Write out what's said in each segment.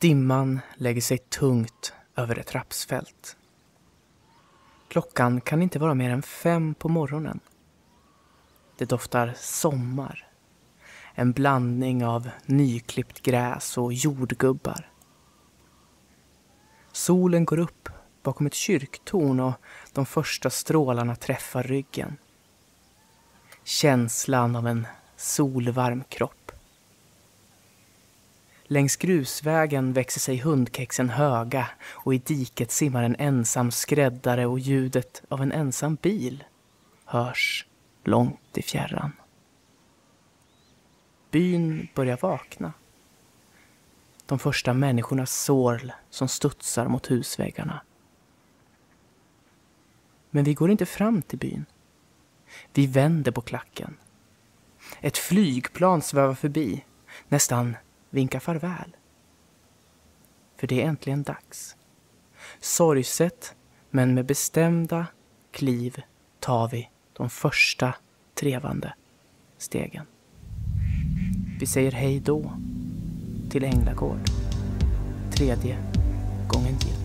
Dimman lägger sig tungt över ett rapsfält. Klockan kan inte vara mer än fem på morgonen. Det doftar sommar. En blandning av nyklippt gräs och jordgubbar. Solen går upp bakom ett kyrktorn och de första strålarna träffar ryggen. Känslan av en solvarm kropp Längs grusvägen växer sig hundkexen höga och i diket simmar en ensam skräddare och ljudet av en ensam bil hörs långt i fjärran. Byn börjar vakna. De första människornas sorl som studsar mot husväggarna. Men vi går inte fram till byn. Vi vänder på klacken. Ett flygplan svävar förbi, nästan vinka farväl. För det är äntligen dags. Sorgset, men med bestämda kliv tar vi de första trevande stegen. Vi säger hej då till Änglagård. Tredje gången gillt.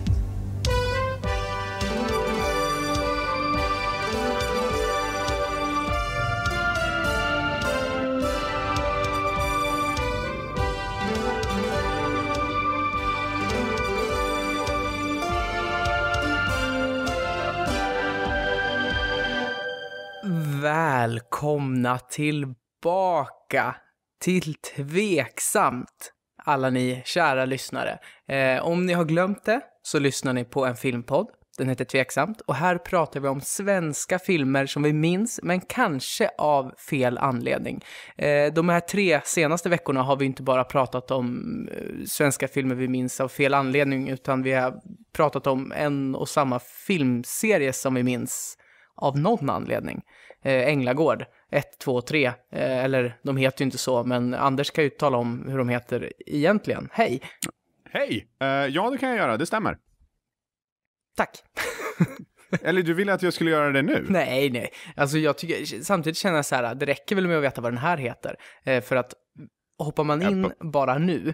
välkomna tillbaka till Tveksamt, alla ni kära lyssnare. Eh, om ni har glömt det så lyssnar ni på en filmpodd. Den heter Tveksamt och här pratar vi om svenska filmer som vi minns, men kanske av fel anledning. Eh, de här tre senaste veckorna har vi inte bara pratat om eh, svenska filmer vi minns av fel anledning, utan vi har pratat om en och samma filmserie som vi minns av någon anledning eh, Änglagård 1, 2, 3. eller de heter ju inte så, men Anders kan ju tala om hur de heter egentligen. Hej! Hej! Eh, ja, det kan jag göra, det stämmer. Tack! Eller du ville att jag skulle göra det nu? Nej, nej. Alltså jag tycker, samtidigt känner jag så här, det räcker väl med att veta vad den här heter. Eh, för att hoppar man in bara nu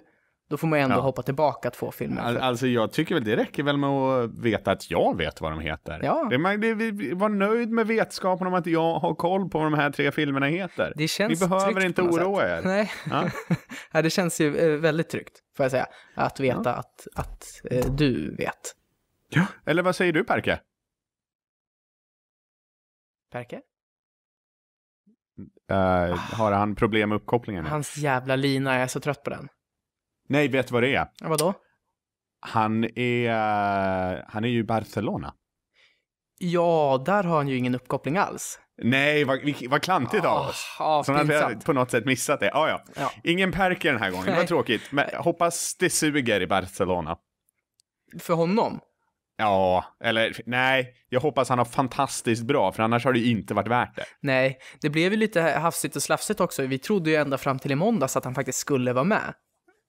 då får man ju ändå ja. hoppa tillbaka två filmer. All, alltså jag tycker väl det räcker väl med att veta att jag vet vad de heter. Ja. Det, man, det, vi var nöjd med vetskapen om att jag har koll på vad de här tre filmerna heter. Det känns Ni behöver inte oroa sätt. er. Nej. Ja. ja. det känns ju eh, väldigt tryggt, får jag säga, att veta ja. att, att eh, du vet. Ja, eller vad säger du Perke? Perke? Uh, har han problem med uppkopplingen? Hans jävla lina, jag är så trött på den. Nej, vet du vad det är? Ja, vadå? Han är, han är ju i Barcelona. Ja, där har han ju ingen uppkoppling alls. Nej, vad, vad klantigt av ah, oss. Oh, oh, Som att vi på något sätt missat det. Ah, ja. ja. Ingen Perker den här gången, det var tråkigt. Men hoppas det suger i Barcelona. För honom? Ja, eller nej, jag hoppas han har fantastiskt bra, för annars har det ju inte varit värt det. Nej, det blev ju lite hafsigt och slafsigt också. Vi trodde ju ända fram till i måndags att han faktiskt skulle vara med.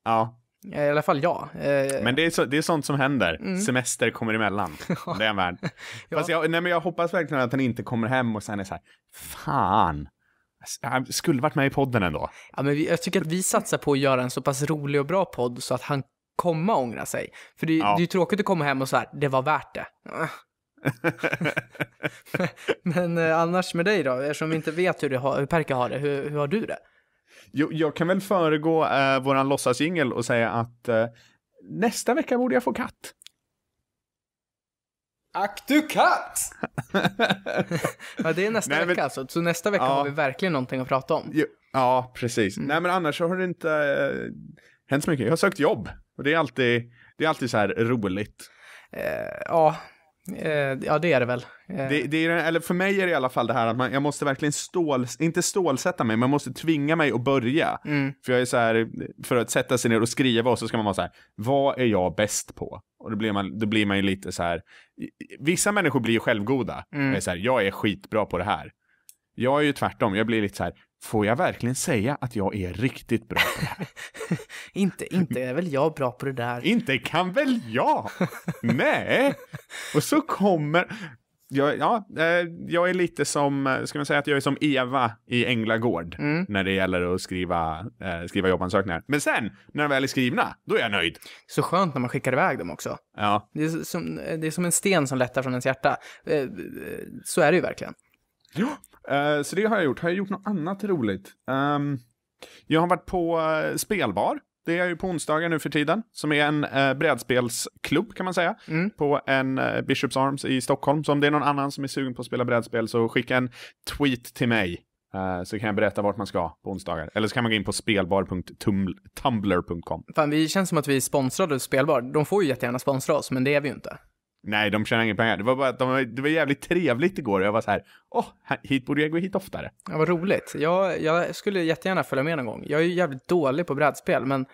Ja. Eh, I alla fall jag. Eh. Men det är, så, det är sånt som händer. Mm. Semester kommer emellan. det är en värld. ja. Fast jag, nej, men jag hoppas verkligen att han inte kommer hem och sen är så här, fan. Alltså, han skulle varit med i podden ändå. Ja, men jag tycker att vi satsar på att göra en så pass rolig och bra podd så att han kommer ångra sig. För det, ja. det är ju tråkigt att komma hem och så här, det var värt det. Ah. men, eh, annars med dig då, eftersom vi inte vet hur, det har, hur Perka har det, hur, hur har du det? Jag, jag kan väl föregå eh, våran låtsasjingel och säga att eh, nästa vecka borde jag få katt. Aktu katt! ja, det är nästa Nej, vecka alltså. Så nästa vecka ja. har vi verkligen någonting att prata om. Jo, ja, precis. Mm. Nej, men annars har det inte eh, hänt så mycket. Jag har sökt jobb. Och det är alltid, det är alltid så här roligt. Eh, ja, Eh, ja, det är det väl. Eh. Det, det, är, eller för mig är det i alla fall det här att man, jag måste verkligen stål, inte stålsätta mig, men jag måste tvinga mig att börja. Mm. För jag är så här, för att sätta sig ner och skriva och så ska man vara så här, vad är jag bäst på? Och då blir man, då blir man ju lite så här, vissa människor blir ju självgoda. Mm. Jag är så här, jag är skitbra på det här. Jag är ju tvärtom, jag blir lite så här, får jag verkligen säga att jag är riktigt bra på det här? inte, inte är väl jag bra på det där? Inte kan väl jag? Nej! Och så kommer, jag, ja, eh, jag är lite som, eh, ska man säga att jag är som Eva i Änglagård mm. när det gäller att skriva, eh, skriva jobbansökningar. Men sen, när de väl är skrivna, då är jag nöjd. Så skönt när man skickar iväg dem också. Ja. Det är som, det är som en sten som lättar från ens hjärta. Så är det ju verkligen. Ja, uh, så det har jag gjort. Har jag gjort något annat roligt? Um, jag har varit på uh, spelbar. Det är ju på onsdagar nu för tiden, som är en eh, brädspelsklubb kan man säga, mm. på en eh, Bishops Arms i Stockholm. Så om det är någon annan som är sugen på att spela brädspel så skicka en tweet till mig eh, så kan jag berätta vart man ska på onsdagar. Eller så kan man gå in på spelbar.tumblr.com. Fan, det känns som att vi är sponsrade av Spelbar. De får ju jättegärna sponsra oss, men det är vi ju inte. Nej, de tjänar inga pengar. Det var bara att de, det var jävligt trevligt igår jag var så här, åh, hit borde jag gå hit oftare. Ja, vad roligt. Jag, jag skulle jättegärna följa med någon gång. Jag är ju jävligt dålig på brädspel, men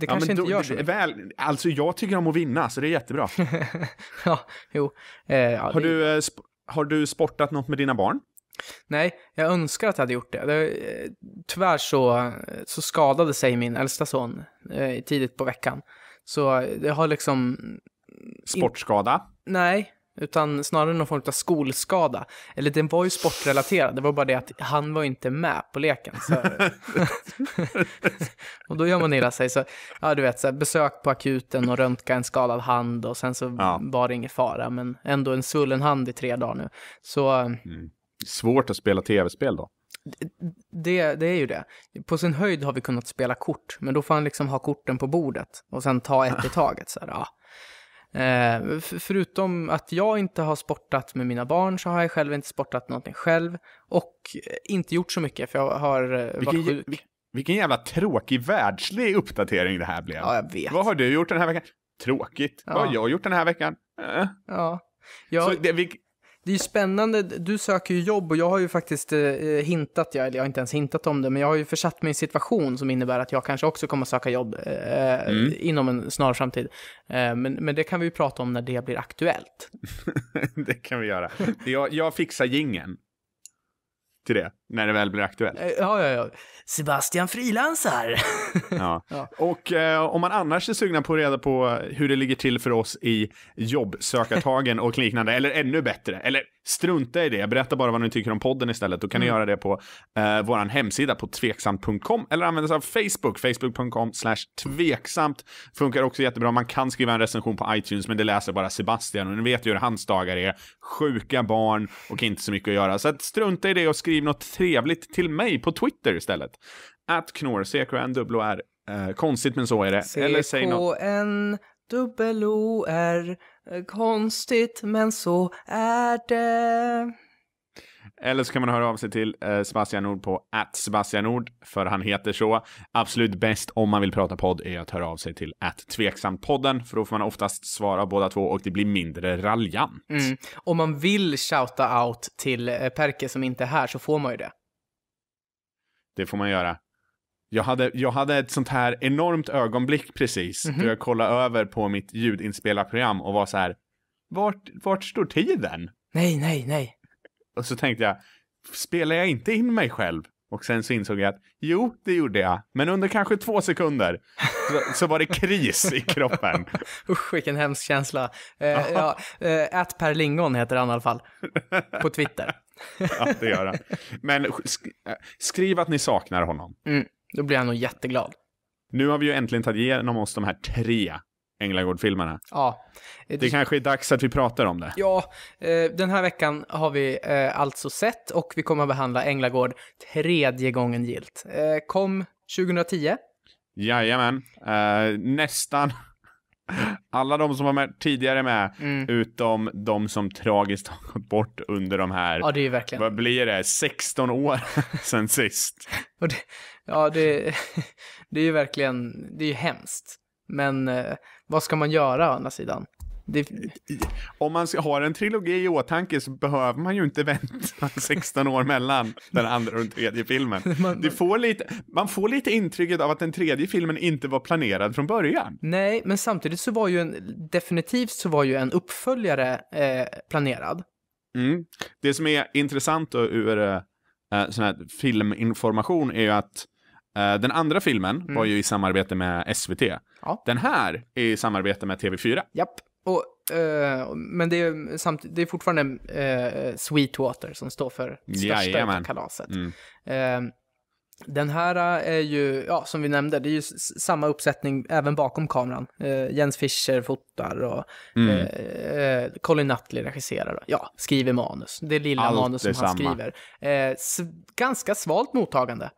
det kanske ja, inte då, gör så väl, Alltså, jag tycker om att vinna, så det är jättebra. ja, jo. Eh, ja, har, det... du, eh, har du sportat något med dina barn? Nej, jag önskar att jag hade gjort det. det eh, tyvärr så, så skadade sig min äldsta son eh, tidigt på veckan. Så eh, det har liksom Sportskada? In, nej, utan snarare någon form av skolskada. Eller den var ju sportrelaterad, det var bara det att han var inte med på leken. och då gör man illa sig. Så, ja, du vet, så här, besök på akuten och röntga en skadad hand och sen så ja. var det ingen fara, men ändå en svullen hand i tre dagar nu. Så... Eh, mm. Svårt att spela tv-spel då? Det, det, är ju det. På sin höjd har vi kunnat spela kort, men då får han liksom ha korten på bordet och sen ta ett i taget. Så här, ja. Eh, förutom att jag inte har sportat med mina barn så har jag själv inte sportat någonting själv och eh, inte gjort så mycket för jag har eh, vilken, varit sjuk. Vilken jävla tråkig världslig uppdatering det här blev. Ja, jag vet. Vad har du gjort den här veckan? Tråkigt. Ja. Vad har jag gjort den här veckan? Äh. Ja. Jag... Så det, vi, det är ju spännande, du söker ju jobb och jag har ju faktiskt eh, eh hintat, jag, eller jag har inte ens hintat om det, men jag har ju försatt mig i en situation som innebär att jag kanske också kommer söka jobb eh, eh, mm. inom en snar framtid. Eh, men, men det kan vi ju prata om när det blir aktuellt. det kan vi göra. Jag, jag fixar gingen till det när det väl blir aktuellt. Eh, ja, ja, ja. Sebastian frilansar. ja. ja. Och eh, om man annars är sugna på att reda på eh, hur det ligger till för oss i jobbsökartagen och liknande, eller ännu bättre, eller strunta i det, berätta bara vad ni tycker om podden istället. Då kan mm. ni göra det på eh, vår hemsida på tveksamt.com eller använda sig av Facebook, facebook.com slash tveksamt. Funkar också jättebra. Man kan skriva en recension på iTunes, men det läser bara Sebastian och ni vet ju hur hans dagar är. Sjuka barn och inte så mycket att göra. Så att strunta i det och skriv skriv något trevligt till mig på Twitter istället. Att knor, C-K-N-O-R. Eh, konstigt men så är det. Eller säg något. C-K-N-O-R. Eh, konstigt men så är det. Eller så kan man höra av sig till eh, Sebastian Nord på att Sebastian Nord, för han heter så. Absolut bäst om man vill prata podd är att höra av sig till att Tveksampodden, för då får man oftast svara båda två och det blir mindre raljant. Mm. Om man vill shouta out till eh, Perke som inte är här så får man ju det. Det får man göra. Jag hade, jag hade ett sånt här enormt ögonblick precis, mm -hmm. då jag kollade över på mitt ljudinspelarprogram och var så här, vart, vart står tiden? Nej, nej, nej. Och så tänkte jag, spelar jag inte in mig själv? Och sen så insåg jag att jo, det gjorde jag, men under kanske två sekunder så, så var det kris i kroppen. Usch, vilken hemsk känsla. Eh, ja, eh, ät Per Lingon heter han i alla fall, på Twitter. ja, det gör han. Men sk skriv att ni saknar honom. Mm, då blir han nog jätteglad. Nu har vi ju äntligen tagit igenom oss de här tre Änglagård-filmerna. Ja. Det, det kanske är dags att vi pratar om det. Ja, eh, den här veckan har vi eh, alltså sett och vi kommer att behandla Änglagård tredje gången gilt. Eh, kom 2010. Jajamän. Nästan alla de som var med tidigare med, mm. utom de som tragiskt har gått bort under de här, ja, det är verkligen. vad blir det, 16 år sen sist. Det, ja, det, det är ju verkligen, det är ju hemskt. Men vad ska man göra å andra sidan? Det... Om man har en trilogi i åtanke så behöver man ju inte vänta 16 år mellan den andra och den tredje filmen. Man, det får lite, man får lite intrycket av att den tredje filmen inte var planerad från början. Nej, men samtidigt så var ju en, definitivt så var ju en uppföljare eh, planerad. Mm. Det som är intressant då ur eh, eh sån här filminformation är ju att Eh, den andra filmen mm. var ju i samarbete med SVT. Ja. Den här är i samarbete med TV4. Japp. Och, uh, men det är, samt, det är fortfarande uh, Sweetwater som står för största kalaset. Mm. Uh, den här är ju, ja, som vi nämnde, det är ju samma uppsättning även bakom kameran. Eh, Jens Fischer fotar och mm. eh, Colin Nutley regisserar. Ja, skriver manus. Det lilla Allt manus som han samma. skriver. Eh, ganska svalt mottagande.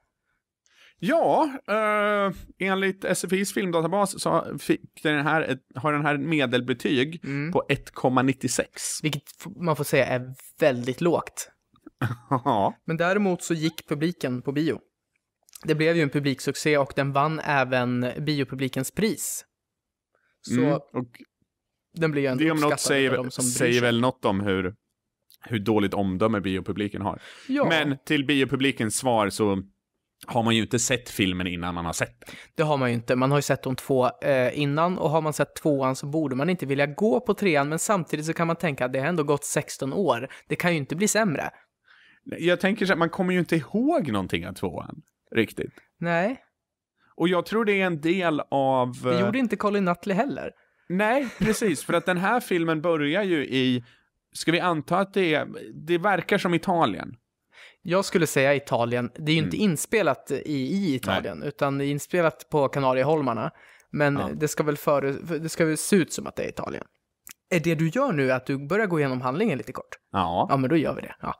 Ja, eh, enligt SFIs filmdatabas så fick den här ett, har den här ett medelbetyg Mm. på 1,96. Vilket man får säga är väldigt lågt. Ja, Men däremot så gick publiken på bio. Det blev ju en publiksuccé och den vann även biopublikens pris. Så mm. och den blir ju ändå det om uppskattad säger, de som bryr säger väl något om hur, hur dåligt omdöme biopubliken har. Ja, Men till biopublikens svar så har man ju inte sett filmen innan man har sett den. Det har man ju inte. Man har ju sett de två eh, innan och har man sett tvåan så borde man inte vilja gå på trean men samtidigt så kan man tänka att det har ändå gått 16 år. Det kan ju inte bli sämre. Jag tänker så här, man kommer ju inte ihåg någonting av tvåan riktigt. Nej. Och jag tror det är en del av... Det eh, gjorde inte Colin Nutley heller. Nej, precis, för att den här filmen börjar ju i, ska vi anta att det är, det verkar som Italien. Jag skulle säga Italien. Det är ju mm. inte inspelat i, i Italien, Nej. utan inspelat på Kanarieholmarna. Men ja. det, ska väl före, det ska väl se ut som att det är Italien. Är det du gör nu att du börjar gå igenom handlingen lite kort? Ja. Ja, men då gör vi det. Ja.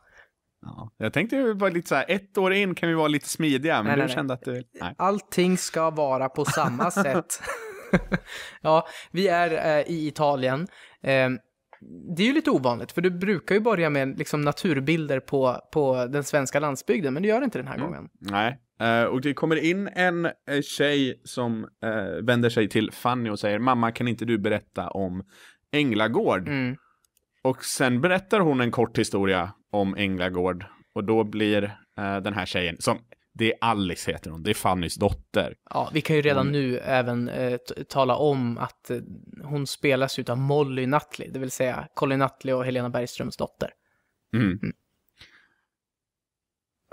Ja. Jag tänkte bara lite så här, ett år in kan vi vara lite smidiga, men nej, du nej, kände att du... Nej. Allting ska vara på samma sätt. ja, vi är eh, i Italien. Eh, det är ju lite ovanligt, för du brukar ju börja med liksom naturbilder på, på den svenska landsbygden, men du gör det inte den här mm. gången. Nej, Uh, och det kommer in en uh, tjej som uh, vänder sig till Fanny och säger Mamma kan inte du berätta om Änglagård? Mm. Och sen berättar hon en kort historia om Änglagård och då blir den här tjejen, som det är Alice heter hon, det är Fannys dotter. Ja, vi kan ju redan hon... nu även eh, tala om att eh, hon spelas av Molly Nutley, det vill säga Colin Nutley och Helena Bergströms dotter. Mm. Mm.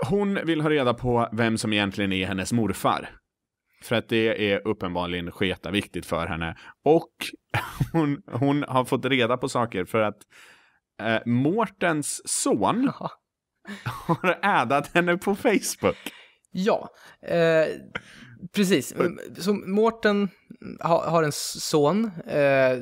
Hon vill ha reda på vem som egentligen är hennes morfar. För att det är uppenbarligen viktigt för henne. Och hon, hon har fått reda på saker för att eh, Mårtens son har ädat henne på Facebook. Ja, eh, precis. Så Mårten ha, har en son, eh,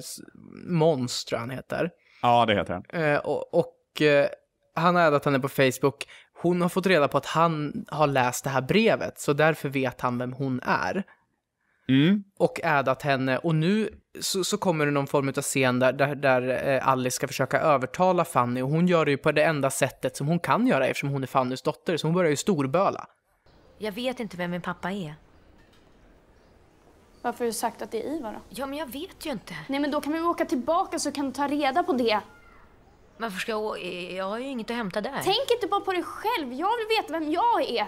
Måns tror jag han heter. Ja, det heter han. Eh, och, och eh, han har att han är på Facebook. Hon har fått reda på att han har läst det här brevet, så därför vet han vem hon är. Mm. Och ädat henne. Och nu så, så, kommer det någon form av scen där, där, där eh, Alice ska försöka övertala Fanny. Och hon gör det ju på det enda sättet som hon kan göra eftersom hon är Fannys dotter. Så hon börjar ju storböla. Jag vet inte vem min pappa är. Varför har du sagt att det är Ivar då? Ja, men jag vet ju inte. Nej, men då kan vi åka tillbaka så kan du ta reda på det. Varför ska jag... Eh, jag har ju inget att hämta där. Tänk inte bara på dig själv. Jag vill veta vem jag är.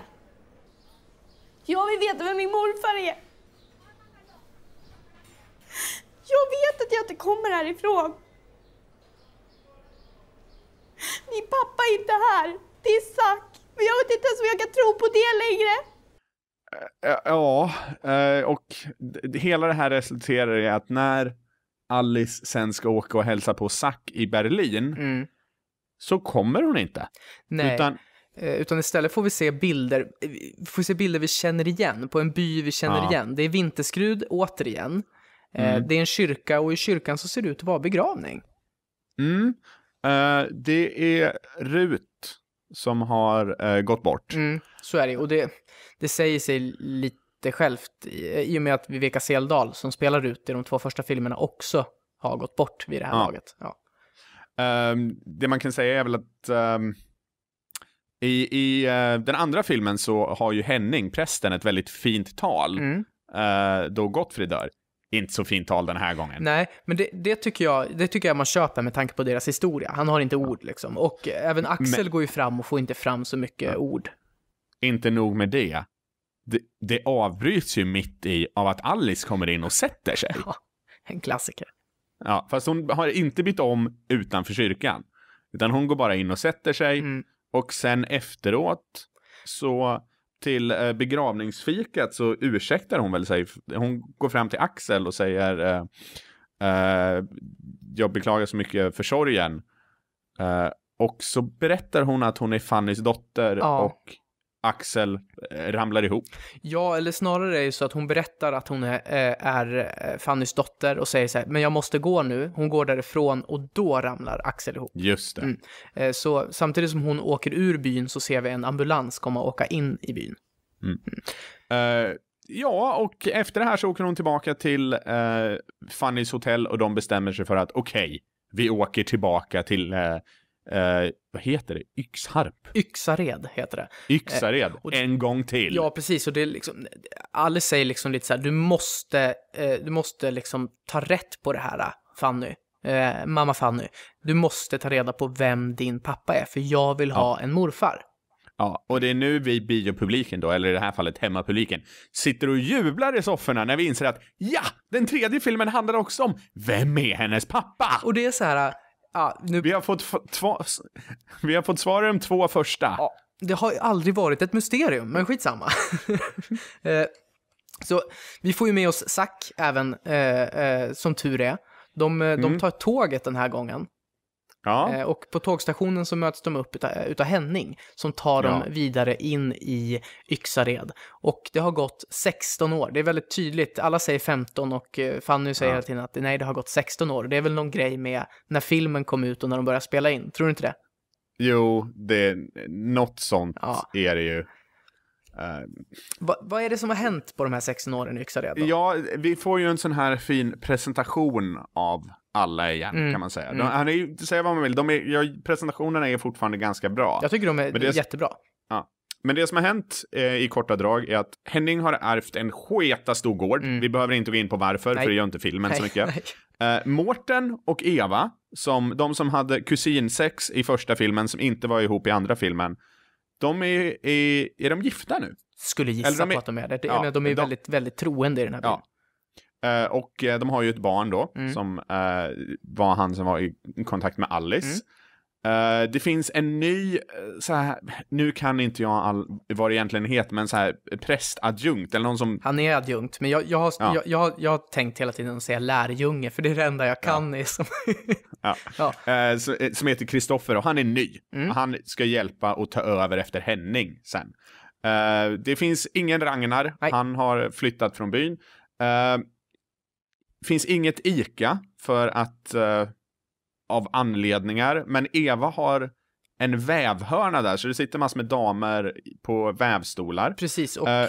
Jag vill veta vem min morfar är. Jag vet att jag inte kommer härifrån. Min pappa är inte här. Det är Zack. Men jag vet inte ens om jag kan tro på det längre. Eh, eh, ja, eh, och hela det här resulterar i att när Alice sen ska åka och hälsa på Zack i Berlin mm. så kommer hon inte. Nej. Utan, utan istället får vi se bilder, får se bilder vi känner igen, på en by vi känner ja. igen. Det är vinterskrud återigen. Mm. Det är en kyrka och i kyrkan så ser det ut att vara begravning. Mm. det är Rut som har eh, gått bort. Mm, så är det och det, det säger sig lite självt i och med att Viveka Seldal som spelar ut i de två första filmerna också har gått bort vid det här ja. laget. Ja. Um, det man kan säga är väl att um, i, i uh, den andra filmen så har ju Henning, prästen, ett väldigt fint tal mm. uh, då Gottfrid dör inte så fint tal den här gången. Nej, men det, det, tycker jag, det tycker jag man köper med tanke på deras historia. Han har inte ord liksom. Och även Axel men... går ju fram och får inte fram så mycket ja. ord. Inte nog med det. det. Det avbryts ju mitt i av att Alice kommer in och sätter sig. Ja, en klassiker. Ja, fast hon har inte bytt om utanför kyrkan. Utan hon går bara in och sätter sig. Mm. Och sen efteråt så till eh, begravningsfikat så ursäktar hon väl sig. Hon går fram till Axel och säger eh, eh, jag beklagar så mycket för sorgen. Eh, och så berättar hon att hon är Fannys dotter ja. och Axel eh, ramlar ihop. Ja, eller snarare är det ju så att hon berättar att hon är, eh, eh, Fannys dotter och säger så här, men jag måste gå nu. Hon går därifrån och då ramlar Axel ihop. Just det. Mm. Så samtidigt som hon åker ur byn så ser vi en ambulans komma och åka in i byn. Mm. Uh... Ja, och efter det här så åker hon tillbaka till eh, Fannys hotell och de bestämmer sig för att okej, okay, vi åker tillbaka till eh, Eh, vad heter det? Yxharp? Yxared heter det. Yxared, eh, och, en gång till. Ja, precis. Och det är liksom, Alice säger liksom lite så här, du måste, eh, du måste liksom ta rätt på det här, Fanny. Eh, mamma Fanny, du måste ta reda på vem din pappa är, för jag vill ja. ha en morfar. Ja, och det är nu vi biopubliken då, eller i det här fallet hemmapubliken, sitter och jublar i sofforna när vi inser att ja, den tredje filmen handlar också om vem är hennes pappa? Och det är så här, Ja, nu... vi, har fått två... vi har fått svar i de två första. Ja, det har ju aldrig varit ett mysterium, men skitsamma. Eh, så vi får ju med oss Zack även, eh, eh, som tur är. De, eh, mm. de tar tåget den här gången. Ja. Eh, och på tågstationen så möts de upp utav, utav Henning som tar ja. dem vidare in i Yxared. Och det har gått 16 år. Det är väldigt tydligt. Alla säger 15 och eh, Fanny säger ja. hela tiden att nej, det har gått 16 år. Det är väl någon grej med när filmen kom ut och när de började spela in. Tror du inte det? Jo, det är något sånt ja. är det ju. Uh, Va, vad är det som har hänt på de här 16 åren i Yxared? Då? Ja, vi får ju en sån här fin presentation av alla igen mm. kan man säga. De, mm. han är ju, säga vad man vill, de är, ja, presentationerna är fortfarande ganska bra. Jag tycker de är, det, jättebra. Ja. Men det som har hänt eh, i korta drag är att Henning har ärvt en sketa gård. Mm. Vi behöver inte gå in på varför, nej. för det gör inte filmen nej, så mycket. Eh, Mårten och Eva, som, de som hade kusinsex i första filmen, som inte var ihop i andra filmen, de är, är, är de gifta nu? Skulle gissa är, på att de är det. De, ja, de är de, väldigt, väldigt troende i den här filmen. Ja. Eh, och eh, de har ju ett barn då, mm. som eh, var han som var i kontakt med Alice. Mm. Uh, det finns en ny, så här, nu kan inte jag all, vad det egentligen heter, men så här prästadjunkt eller någon som... Han är adjunkt, men jag, jag, har, ja. jag, jag, jag har tänkt hela tiden att säga lärjunge, för det är det enda jag kan. Ja. Som... ja. ja. Uh, som, som heter Kristoffer och han är ny. Mm. Han ska hjälpa och ta över efter Henning sen. Uh, det finns ingen Ragnar, Nej. han har flyttat från byn finns inget ICA för att eh, av anledningar, men Eva har en vävhörna där, så det sitter massor med damer på vävstolar. Precis, och eh,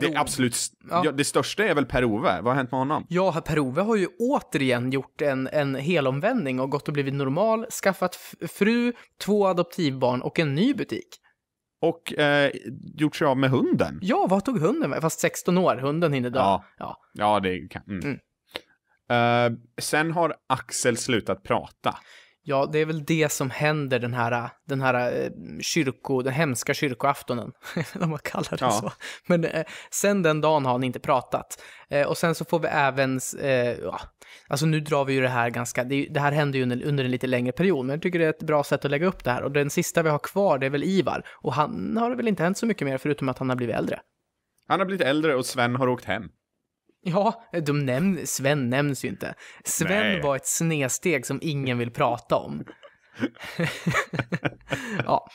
det, absolut, ja. Ja, det största är väl Per-Ove, vad har hänt med honom? Ja, Per-Ove har ju återigen gjort en, en helomvändning och gått och blivit normal, skaffat fru, två adoptivbarn och en ny butik. Och eh, gjort sig av med hunden. Ja, vad tog hunden med? Fast 16 år, hunden hinner dö. Ja, ja. ja det kan... Mm. Mm. Uh, sen har Axel slutat prata. Ja, det är väl det som händer den här, den här eh, kyrko, den hemska kyrkoaftonen, om man kallar det ja. så. Men eh, sen den dagen har han inte pratat. Eh, och sen så får vi även, eh, ja, alltså nu drar vi ju det här ganska, det, det här händer ju under, under, en lite längre period, men jag tycker det är ett bra sätt att lägga upp det här. Och den sista vi har kvar, det är väl Ivar. Och han har det väl inte hänt så mycket mer, förutom att han har blivit äldre. Han har blivit äldre och Sven har åkt hem. Ja, de nämn, Sven nämns ju inte. Sven Nej. var ett snedsteg som ingen vill prata om. ja.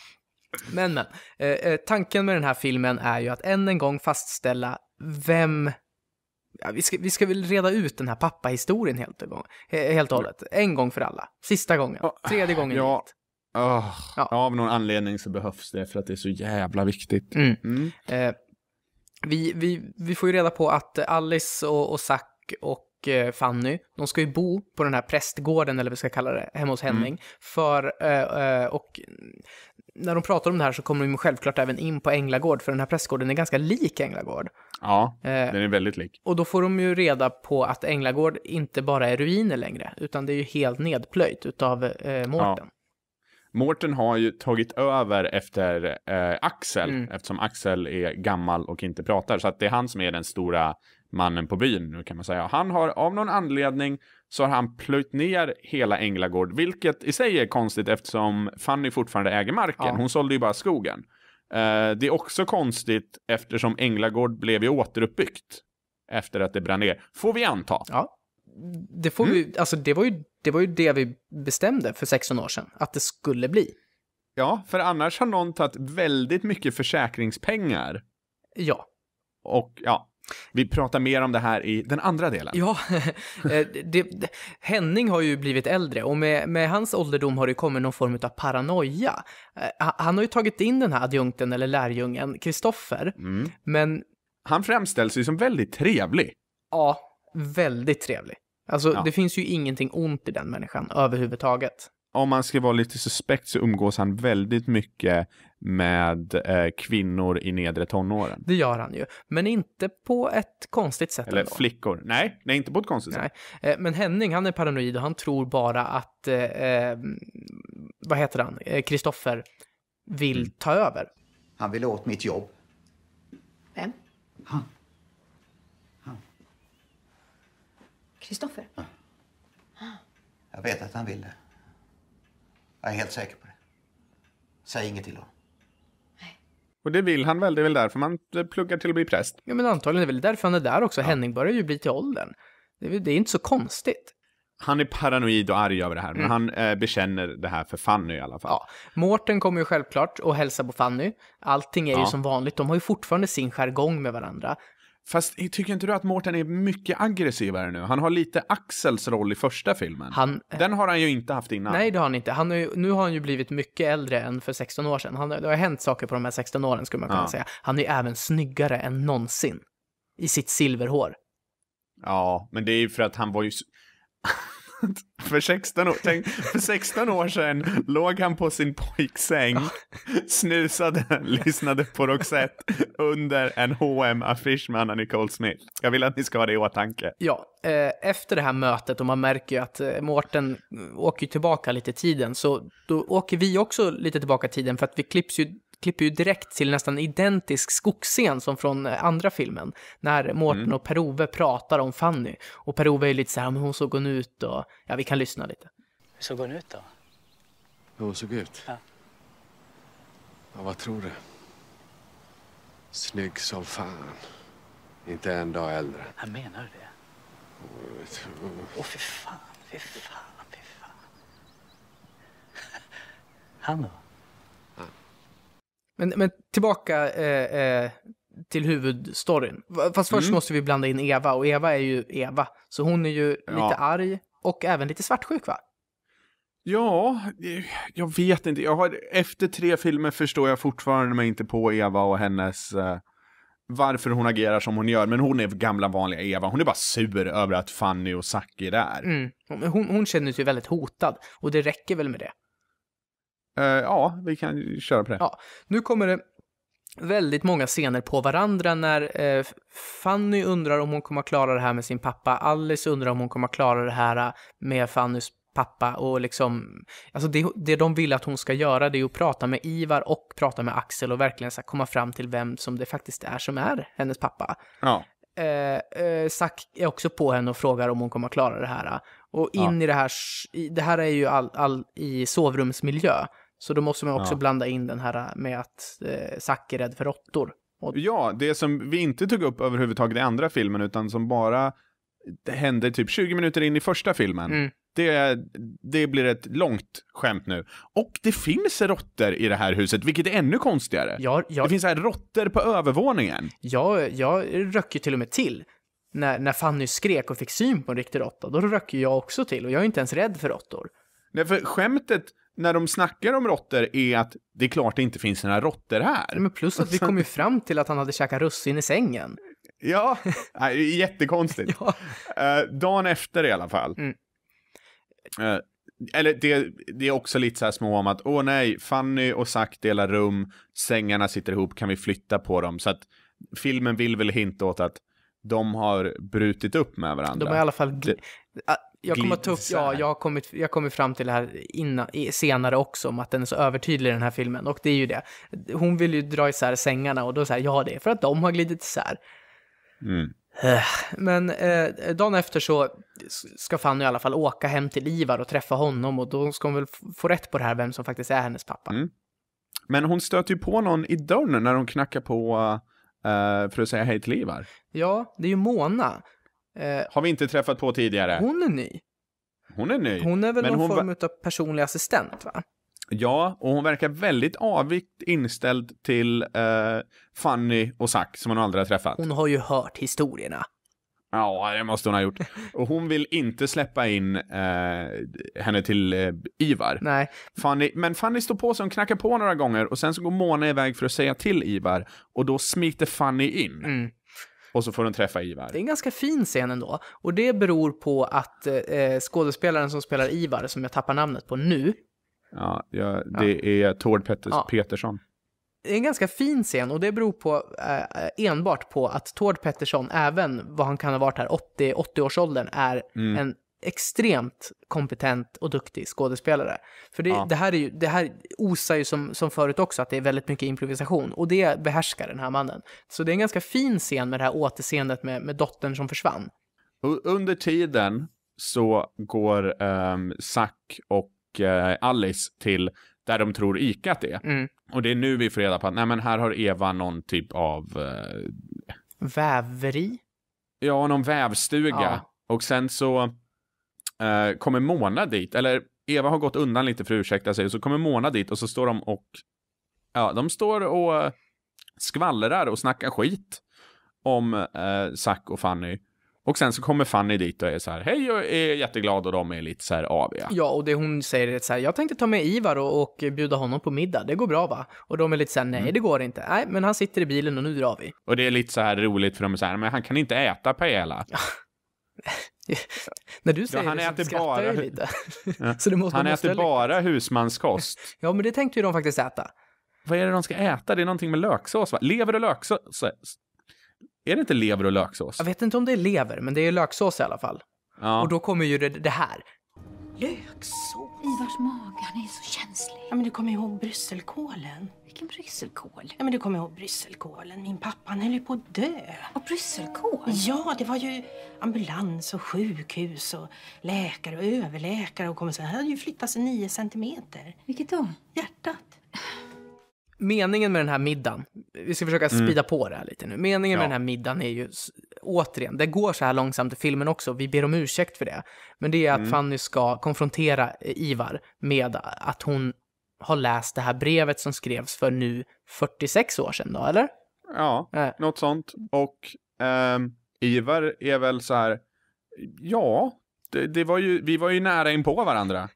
Men, men. Eh, eh, tanken med den här filmen är ju att än en gång fastställa vem... Ja, vi, ska, vi ska väl reda ut den här pappahistorien helt, helt och hållet. En gång för alla. Sista gången. Tredje gången ja. Hit. Oh, ja. Av någon anledning så behövs det för att det är så jävla viktigt. Mm. Mm. Eh, vi, vi, vi får ju reda på att Alice och, och Zack och eh, Fanny, de ska ju bo på den här prästgården, eller vad vi ska kalla det, hemma hos mm. Henning. Mm. För, eh, eh, och när de pratar om det här så kommer de självklart även in på Änglagård, för den här prästgården är ganska lik Änglagård. Ja, eh, den är väldigt lik. Och då får de ju reda på att Änglagård inte bara är ruiner längre, utan det är ju helt nedplöjt av eh, Mårten. Ja. Mårten har ju tagit över efter eh, Axel, mm. eftersom Axel är gammal och inte pratar. Så att det är han som är den stora mannen på byn nu kan man säga. han har av någon anledning så har han plöjt ner hela Änglagård, vilket i sig är konstigt eftersom Fanny fortfarande äger marken. Ja. Hon sålde ju bara skogen. Eh, det är också konstigt eftersom Änglagård blev ju återuppbyggt efter att det brann ner, får vi anta. Ja det, får mm. vi, alltså det, var ju, det var ju det vi bestämde för 16 år sedan, att det skulle bli. Ja, för annars har någon tagit väldigt mycket försäkringspengar. Ja. Och ja, vi pratar mer om det här i den andra delen. Ja, eh, det, det, Henning har ju blivit äldre och med, med hans ålderdom har det kommit någon form av paranoia. Eh, han har ju tagit in den här adjunkten eller lärjungen, Kristoffer, mm. men... Han framställs ju som väldigt trevlig. Ja, väldigt trevlig. Alltså, ja. det finns ju ingenting ont i den människan överhuvudtaget. Om man ska vara lite suspekt så umgås han väldigt mycket med eh, kvinnor i nedre tonåren. Det gör han ju, men inte på ett konstigt sätt. Eller ändå. flickor. Nej, nej, inte på ett konstigt nej. sätt. Eh, men Henning, han är paranoid och han tror bara att, eh, eh vad heter han, Kristoffer eh, vill mm. ta över. Han vill åt mitt jobb. Vem? Han. Kristoffer? Ja. Jag vet att han vill det. Jag är helt säker på det. Säg inget till honom. Och det vill han väl? Det är väl därför man pluggar till att bli präst? Ja, men antagligen är det väl därför han är där också. Ja. Henning börjar ju bli till åldern. Det är, det är inte så konstigt. Han är paranoid och arg över det här, mm. men han eh, bekänner det här för Fanny i alla fall. Ja. Mårten kommer ju självklart och hälsar på Fanny. Allting är ja. ju som vanligt, de har ju fortfarande sin jargong med varandra. Fast tycker inte du att Mårten är mycket aggressivare nu? Han har lite Axels roll i första filmen. Han, eh, Den har han ju inte haft innan. Nej, det har han inte. Han ju, nu har han ju blivit mycket äldre än för 16 år sedan. Han, det har hänt saker på de här 16 åren, skulle man kunna ja. säga. Han är även snyggare än någonsin i sitt silverhår. Ja, men det är ju för att han var ju... För 16, år, tänk, för 16 år sedan låg han på sin pojksäng, snusade, lyssnade på Roxette under en hm affisch med Anna Nicole Smith. Jag vill att ni ska ha det i åtanke. Ja, eh, efter det här mötet, och man märker ju att eh, Mårten eh, åker tillbaka lite i tiden, så då åker vi också lite tillbaka i tiden, för att vi klipps ju klipper ju direkt till nästan identisk skogsscen som från eh, andra filmen, när Mårten mm. och ove pratar om Fanny. Och Per-Ove är lite så här, men hon såg hon ut och... Ja, vi kan lyssna lite. Hur såg hon ut då? Hur hon såg ut? Ja. ja, vad tror du? Snygg som fan. Inte en dag äldre. Jag menar du det? Åh, oh, fy fan, fy fan, fy fan. Han då? Men, men tillbaka eh, eh, till huvudstoryn. Fast först mm. måste vi blanda in Eva, och Eva är ju Eva. Så hon är ju lite arg och även lite svartsjuk va? Ja, eh, jag vet inte. Jag har, efter tre filmer förstår jag fortfarande mig inte på Eva och hennes... Eh, varför hon agerar som hon gör. Men hon är gamla vanliga Eva. Hon är bara sur över att Fanny och Zack är där. Mm. Hon, hon, känner sig väldigt hotad. Och det räcker väl med det. Uh, ja, vi kan köra på det. Ja, nu kommer det väldigt många scener på varandra när eh, Fanny undrar om hon kommer att klara det här med sin pappa, Alice undrar om hon kommer att klara det här eh, med Fannys pappa och liksom, alltså det, det de vill att hon ska göra det är att prata med Ivar och prata med Axel och verkligen så komma fram till vem som det faktiskt är som är hennes pappa. Ja. Eh, eh, Zack är också på henne och frågar om hon kommer att klara det här. Eh, och in ja. i det här, det här är ju all, all i sovrumsmiljö. Så då måste man också ja. blanda in den här äh, med att eh, Zack är rädd för råttor. Och... Ja, det som vi inte tog upp överhuvudtaget i andra filmen, utan som bara hände typ 20 minuter in i första filmen. Mm. Det, det blir ett långt skämt nu. Och det finns råttor i det här huset, vilket är ännu konstigare. Ja, jag... Det finns råttor på övervåningen. Ja, jag röck ju till och med till. När, när Fanny skrek och fick syn på en riktig råtta, då röcker jag också till och jag är inte ens rädd för råttor. Nej, för skämtet när de snackar om råttor är att det är klart det inte finns några råttor här. Men plus att vi kom ju fram till att han hade käkat russin i sängen. Ja, jättekonstigt. ja. Eh, dagen efter i alla fall. Mm. Eh, eller det, det, är också lite så här små om att åh nej, Fanny och Zack delar rum, sängarna sitter ihop, kan vi flytta på dem? Så att filmen vill väl hinta åt att de har brutit upp med varandra. De har i alla fall... Ah, jag kommer att ta upp, ja, jag har kommit, jag kommer fram till det här innan, senare också, om att den är så övertydlig i den här filmen. Och det är ju det. Hon vill ju dra isär sängarna och då säger ja det är för att de har glidit isär. Mm. Eh, men eh, dagen efter så ska Fanny i alla fall åka hem till Ivar och träffa honom och då ska hon väl få rätt på det här, vem som faktiskt är hennes pappa. Mm. Men hon stöter ju på någon i dörren när hon knackar på uh, för att säga hej till Ivar. Ja, det är ju Mona. Eh, har vi inte träffat på tidigare. Hon är ny. Hon är ny. Hon är väl Men någon form av personlig assistent, va? Ja, och hon verkar väldigt avigt inställd till eh, Fanny och Zack som hon aldrig har träffat. Hon har ju hört historierna. Ja, det måste hon ha gjort. Och hon vill inte släppa in eh, henne till eh, Ivar. Nej. Fanny, men Fanny står på sig, hon knackar på några gånger och sen så går Mona iväg för att säga till Ivar och då smiter Fanny in. Mm. Och så får hon träffa Ivar. Det är en ganska fin scen ändå. Och det beror på att eh, skådespelaren som spelar Ivar, som jag tappar namnet på nu. Ja, ja det ja. är Tord Petters ja. Petersson. Det är en ganska fin scen och det beror på, eh, enbart på att Tord Pettersson, även vad han kan ha varit här, 80-årsåldern, 80 är mm. en extremt kompetent och duktig skådespelare. För det, ja. det, här, är ju, det här osar ju som, som förut också att det är väldigt mycket improvisation och det behärskar den här mannen. Så det är en ganska fin scen med det här återseendet med, med dottern som försvann. under tiden så går um, Zack och uh, Alice till där de tror Ica det är. Mm. Och det är nu vi får reda på att nej men här har Eva någon typ av... Uh... Väveri? Ja, någon vävstuga. Ja. Och sen så eh, kommer Mona dit, eller Eva har gått undan lite för att ursäkta sig, så kommer Mona dit och så står de och, ja, de står och skvallrar och snackar skit om eh, Zack och Fanny. Och sen så kommer Fanny dit och är så här, hej och är jätteglad och de är lite så här aviga. Ja, och det hon säger är så här, jag tänkte ta med Ivar och, och bjuda honom på middag, det går bra va? Och de är lite så här, nej mm. det går inte, nej men han sitter i bilen och nu drar vi. Och det är lite så här roligt för de är så här, men han kan inte äta paella. När du säger ja, han det äter så bara, jag lite. så det måste, han måste äter bara husmanskost. ja, men det tänkte ju de faktiskt äta. Vad är det de ska äta? Det är någonting med löksås, va? Lever och löksås? Är det inte lever och löksås? Jag vet inte om det är lever, men det är löksås i alla fall. Ja. Och då kommer ju det, det här. Löksås? Ivars mage, han är så känslig. Ja, men du kommer ihåg brysselkålen. Vilken brysselkål? Ja, men du kommer ihåg brysselkålen. Min pappa höll ju på att dö. Och brysselkål? Ja, det var ju ambulans och sjukhus och läkare och överläkare och kommissarien. Han hade ju flyttat sig nio centimeter. Vilket då? Hjärtat meningen med den här middagen, vi ska försöka mm. på det här lite nu. Meningen ja. med den här middagen är ju, återigen, det går så här långsamt i filmen också, vi ber om ursäkt för det. Men det är att mm. Fanny ska konfrontera eh, Ivar med att hon har läst det här brevet som skrevs för nu 46 år sedan då, eller? Ja, äh. något sånt. Och eh, Ivar är väl så här, ja, det, det var ju, vi var ju nära in på varandra.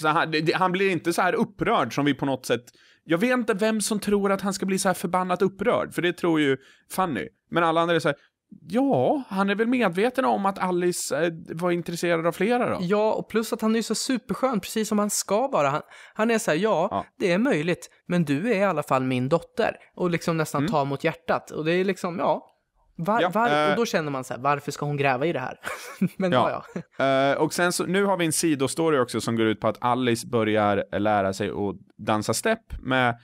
Så han, det, han blir inte så här upprörd som vi på något sätt jag vet inte vem som tror att han ska bli så här förbannat upprörd, för det tror ju Fanny. Men alla andra är så här, Ja, han är väl medveten om att Alice eh, var intresserad av flera då? Ja, och plus att han är så superskön, precis som han ska vara. Han, han är så här, ja, ja, det är möjligt, men du är i alla fall min dotter. Och liksom nästan mm. ta mot hjärtat. Och det är liksom, ja, var, ja, var, och eh, då känner man så här, varför ska hon gräva i det här? Men ja, ja. Eh, och sen så, nu har vi en sidostory också som går ut på att Alice börjar lära sig att dansa stepp med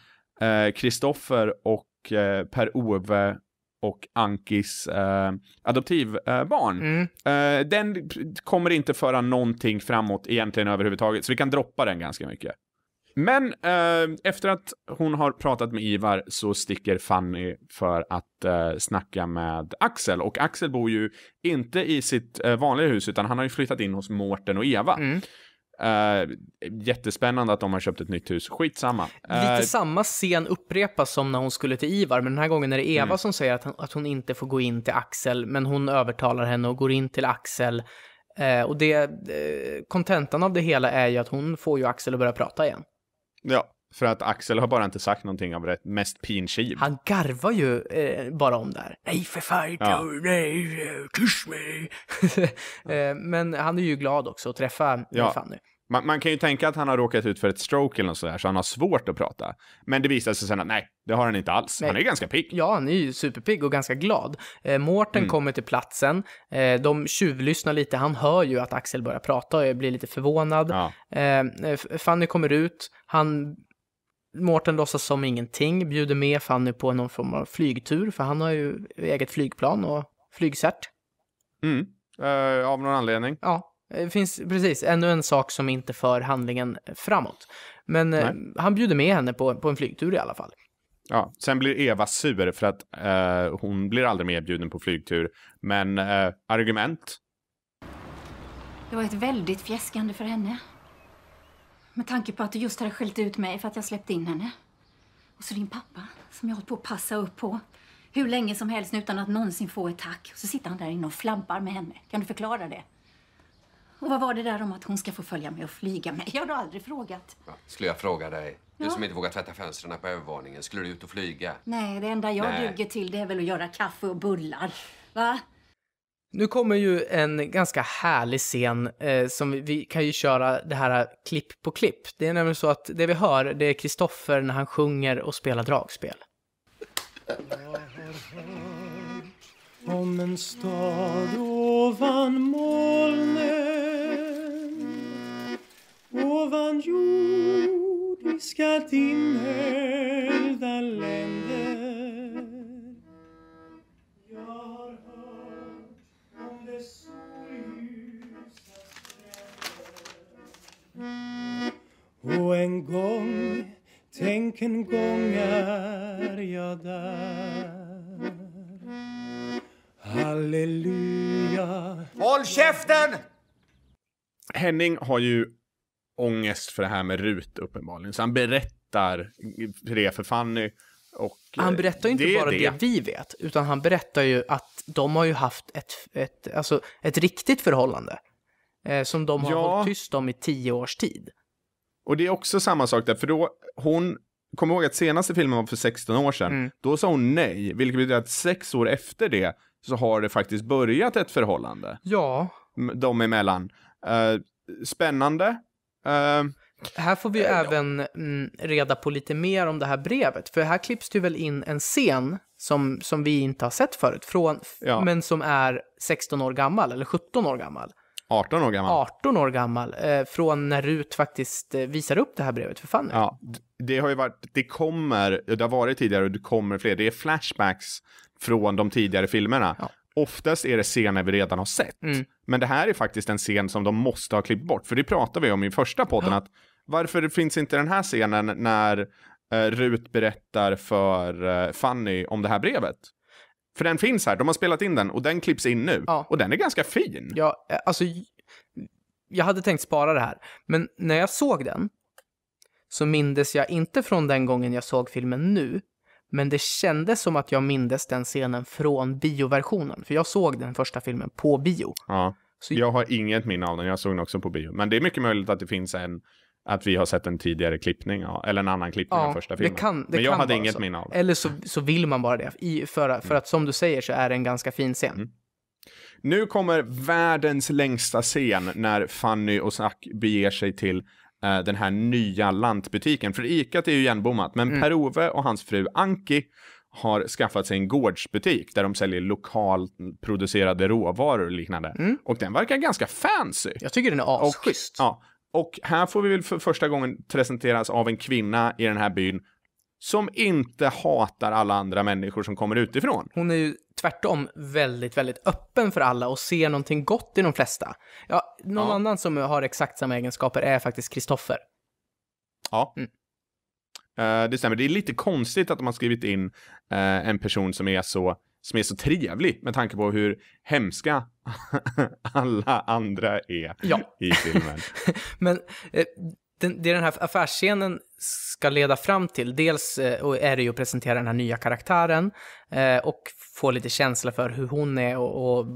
Kristoffer eh, och eh, Per-Ove och Ankis eh, adoptivbarn. Eh, mm. eh, den kommer inte föra någonting framåt egentligen överhuvudtaget, så vi kan droppa den ganska mycket. Men eh, efter att hon har pratat med Ivar så sticker Fanny för att eh, snacka med Axel. Och Axel bor ju inte i sitt eh, vanliga hus utan han har ju flyttat in hos Mårten och Eva. Mm. Uh, jättespännande att de har köpt ett nytt hus, skitsamma. Uh, Lite samma scen upprepas som när hon skulle till Ivar, men den här gången är det Eva mm. som säger att, han, att hon inte får gå in till Axel, men hon övertalar henne och går in till Axel. Uh, och det, kontentan av det hela är ju att hon får ju Axel att börja prata igen. Ja, för att Axel har bara inte sagt någonting av det mest pinkiv. Han garvar ju eh, bara om där. Nej för fan, ja. nej, eh, kyss mig. eh, men han är ju glad också att träffa ja. Fanny. Man, man, kan ju tänka att han har råkat ut för ett stroke eller något sådär, så han har svårt att prata. Men det visar sig sen att nej, det har han inte alls. Nej. Han är ganska pigg. Ja, han är ju superpigg och ganska glad. Eh, Mårten mm. kommer till platsen, eh, de tjuvlyssnar lite, han hör ju att Axel börjar prata och blir lite förvånad. Ja. Eh, Fanny kommer ut, han, Mårten låtsas som ingenting, bjuder med Fanny på någon form av flygtur, för han har ju eget flygplan och flygcert. Mm, eh, av någon anledning. Ja, det finns precis ännu en sak som inte för handlingen framåt. Men eh, han bjuder med henne på, på en flygtur i alla fall. Ja, sen blir Eva sur för att eh, hon blir aldrig medbjuden på flygtur. Men eh, argument? Det var ett väldigt fjäskande för henne. Med tanke på att du just hade skällt ut mig för att jag släppte in henne. Och så din pappa, som jag hållit på att passa upp på. Hur länge som helst utan att någonsin få ett tack. Och så sitter han där inne och flabbar med henne. Kan du förklara det? Och vad var det där om att hon ska få följa med och flyga mig? Jag har aldrig frågat. Ja, skulle jag fråga dig? Du ja. som inte vågar tvätta fönstren på övervåningen. Skulle du ut och flyga? Nej, det enda jag Nej. duger till det är väl att göra kaffe och bullar. Va? Nu kommer ju en ganska härlig scen eh, som vi, vi, kan ju köra det här eh, klipp på klipp. Det är nämligen så att det vi hör, det är Kristoffer när han sjunger och spelar dragspel. Om en stad ovan molnen Ovan jordiska dimhöljda länder Och en gång, tänk en gång är jag där Halleluja Håll käften! Henning har ju ångest för det här med RUT uppenbarligen, så han berättar för det för Fanny och, eh, han berättar ju inte det bara det. det. vi vet, utan han berättar ju att de har ju haft ett, ett, alltså ett riktigt förhållande eh, som de har ja. hållit tyst om i tio års tid. Och det är också samma sak där, för då hon Kom ihåg att senaste filmen var för 16 år sedan. Mm. Då sa hon nej, vilket betyder att sex år efter det så har det faktiskt börjat ett förhållande. Ja. De emellan. Uh, spännande. Uh, här får vi eh, ju även mm, reda på lite mer om det här brevet, för här klipps det väl in en scen som, som vi inte har sett förut, från, ja. men som är 16 år gammal eller 17 år gammal. 18 år gammal. 18 år gammal, eh, från när Rut faktiskt eh, visar upp det här brevet för Fanny. Ja, det har ju varit, det kommer, det har varit tidigare och det kommer fler. Det är flashbacks från de tidigare filmerna. Ja. Oftast är det scener vi redan har sett. Mm. Men det här är faktiskt en scen som de måste ha klippt bort. För det pratade vi om i första podden. Ja. Att varför finns inte den här scenen när eh, Rut berättar för eh, Fanny om det här brevet? För den finns här, de har spelat in den och den klipps in nu. Ja. Och den är ganska fin. Ja, eh, alltså, jag hade tänkt spara det här, men när jag såg den så mindes jag inte från den gången jag såg filmen nu, men det kändes som att jag mindes den scenen från bioversionen, för jag såg den första filmen på bio. Ja. Så... Jag har inget minne av den, jag såg den också på bio. Men det är mycket möjligt att det finns en att vi har sett en tidigare klippning, eller en annan klippning ja, av första filmen. Det kan, det Men jag hade inget minne av det. Eller så, så vill man bara det, för, för mm. att som du säger så är det en ganska fin scen. Mm. Nu kommer världens längsta scen när Fanny och Zack beger sig till eh, den här nya lantbutiken. För Icat är ju igenbommat, men mm. Per-Ove och hans fru Anki har skaffat sig en gårdsbutik där de säljer lokalt producerade råvaror och liknande. Mm. Och den verkar ganska fancy. Jag tycker den är asschysst. Och, ja, och här får vi väl för första gången presenteras av en kvinna i den här byn som inte hatar alla andra människor som kommer utifrån. Hon är ju tvärtom väldigt, väldigt öppen för alla och ser någonting gott i de flesta. Ja, någon ja. annan som har exakt samma egenskaper är faktiskt Kristoffer. Ja. Mm. Uh, det stämmer. Det är lite konstigt att de har skrivit in uh, en person som är så som är så trevlig med tanke på hur hemska alla andra är ja. i filmen. Men eh, den, det den här affärsscenen ska leda fram till, dels eh, är det ju att presentera den här nya karaktären eh, och få lite känsla för hur hon är och, och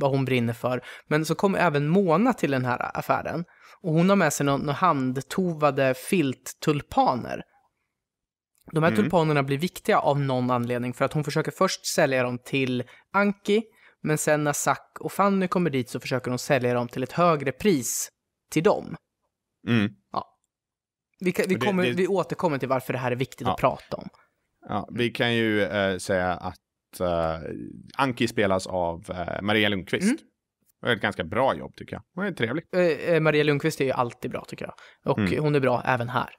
vad hon brinner för. Men så kommer även Mona till den här affären och hon har med sig några handtovade filttulpaner. De här mm. tulpanerna blir viktiga av någon anledning för att hon försöker först sälja dem till Anki men sen när Zack och Fanny kommer dit så försöker de sälja dem till ett högre pris till dem. Mm. Ja. Vi, vi, det, kommer, det... vi återkommer till varför det här är viktigt ja. att prata om. Ja, vi kan ju äh, säga att äh, Anki spelas av äh, Maria Lundqvist. Mm. Det är ett ganska bra jobb tycker jag. Hon är trevlig. Maria Lundqvist är ju alltid bra tycker jag. Och mm. hon är bra även här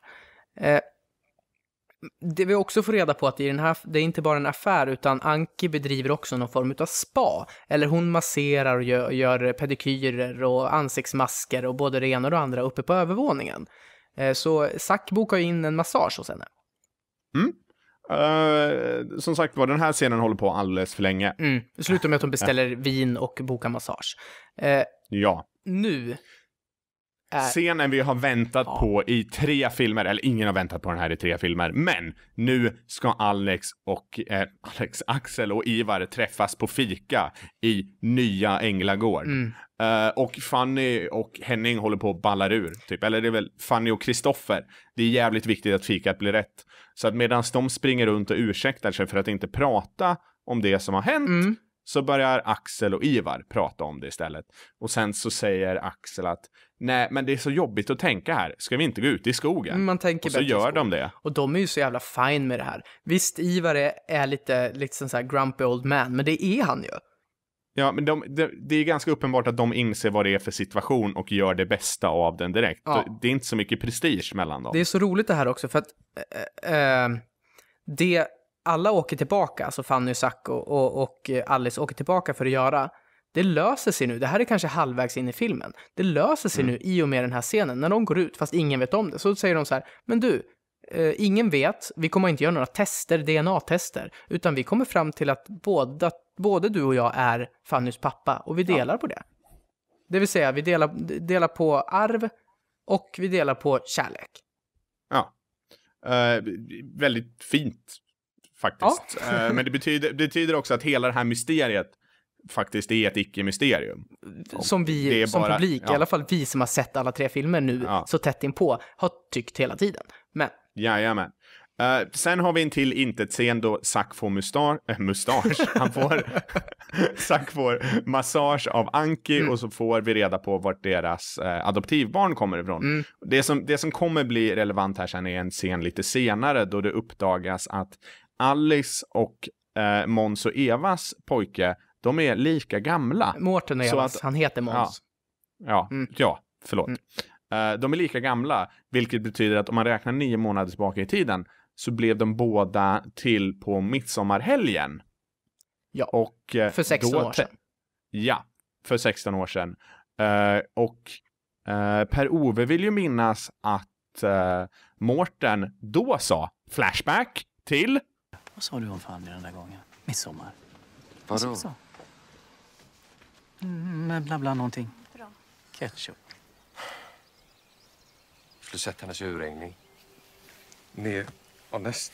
det vi också får reda på att i den här, det är inte bara en affär utan Anki bedriver också någon form av spa. Eller hon masserar och gör, gör pedikyrer och ansiktsmasker och både det ena och det andra uppe på övervåningen. Eh, så Zack bokar in en massage hos henne. Mm. Uh, som sagt var, den här scenen håller på alldeles för länge. Mm. slutar med att hon beställer vin och bokar massage. Uh, ja. Nu är... Äh, Scenen vi har väntat ja. på i tre filmer, eller ingen har väntat på den här i tre filmer, men nu ska Alex och eh, Alex, Axel och Ivar träffas på fika i nya Änglagård. Mm. Uh, och Fanny och Henning håller på att ballar ur, typ. eller det är väl Fanny och Kristoffer. Det är jävligt viktigt att fikat blir rätt. Så att medan de springer runt och ursäktar sig för att inte prata om det som har hänt, mm så börjar Axel och Ivar prata om det istället. Och sen så säger Axel att nej, men det är så jobbigt att tänka här. Ska vi inte gå ut i skogen? Man tänker och så gör de det. Och de är ju så jävla fine med det här. Visst, Ivar är, är lite liksom så här grumpy old man, men det är han ju. Ja, men de, de, det är ganska uppenbart att de inser vad det är för situation och gör det bästa av den direkt. Ja. Det är inte så mycket prestige mellan dem. Det är så roligt det här också, för att äh, det alla åker tillbaka, alltså Fanny, Zack och, och, och Alice åker tillbaka för att göra, det löser sig nu. Det här är kanske halvvägs in i filmen. Det löser sig mm. nu i och med den här scenen. När de går ut, fast ingen vet om det, så säger de så här, men du, eh, ingen vet, vi kommer inte göra några tester, DNA-tester, utan vi kommer fram till att båda, både du och jag är Fannys pappa och vi delar ja. på det. Det vill säga, vi delar, delar på arv och vi delar på kärlek. Ja. Eh, väldigt fint faktiskt. Ja. Eh, men det betyder, betyder också att hela det här mysteriet faktiskt är ett icke-mysterium. Som vi som bara, publik, ja. i alla fall vi som har sett alla tre filmer nu ja. så tätt inpå, har tyckt hela tiden. Men... Jajamän. Uh, sen har vi en till intetsägande då Zack får mustar, äh, mustasch. Han får, Zack får massage av Anki mm. och så får vi reda på vart deras äh, adoptivbarn kommer ifrån. Mm. Det, som, det som kommer bli relevant här sen är en scen lite senare då det uppdagas att Alice och eh, Mons och Evas pojke de är lika gamla. Mårten och Evas, han heter Måns. Ja, ja, mm. ja förlåt. Mm. Eh, de är lika gamla, vilket betyder att om man räknar nio månader tillbaka i tiden så blev de båda till på midsommarhelgen. Ja, och, eh, för 16 år sedan. Ja, för 16 år sedan. Eh, och Per-Ove vill ju minnas att Mårten då sa Flashback till... Vad sa du om Fanny den där gången? Midsommar? Vadå? Vad Mm, bla bla någonting. Bra. Ketchup. Jag skulle sett hennes urringning. Ner och näst...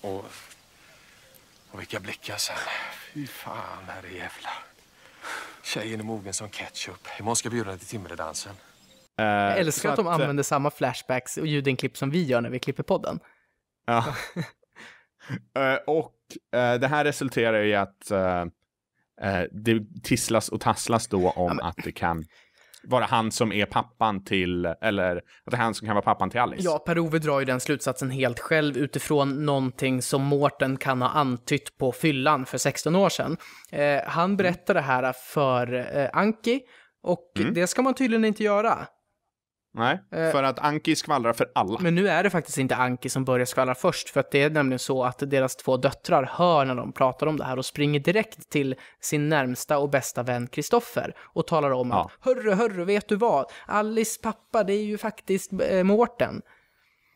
Och... Och vilka blickar sen. Fy fan, herre Tjejen är mogen som ketchup. Imorgon ska jag bjuda henne till Timmerdansen. Uh, jag älskar att, de eh, använder samma flashbacks och ljudinklipp som vi gör när vi klipper podden. Ja. uh, och uh, det här resulterar i att Eh, det tisslas och tasslas då om ja, men... att det kan vara han som är pappan till, eller att det är han som kan vara pappan till Alice. Ja, Per-Ove drar ju den slutsatsen helt själv utifrån någonting som Mårten kan ha antytt på fyllan för 16 år sedan. Eh, han berättar det här för eh, Anki och mm. det ska man tydligen inte göra. Nej, eh, för att Anki skvallrar för alla. Men nu är det faktiskt inte Anki som börjar skvallra först, för att det är nämligen så att deras två döttrar hör när de pratar om det här och springer direkt till sin närmsta och bästa vän Kristoffer och talar om ja. att hörru, hörru, vet du vad? Alice pappa, det är ju faktiskt eh, Mårten.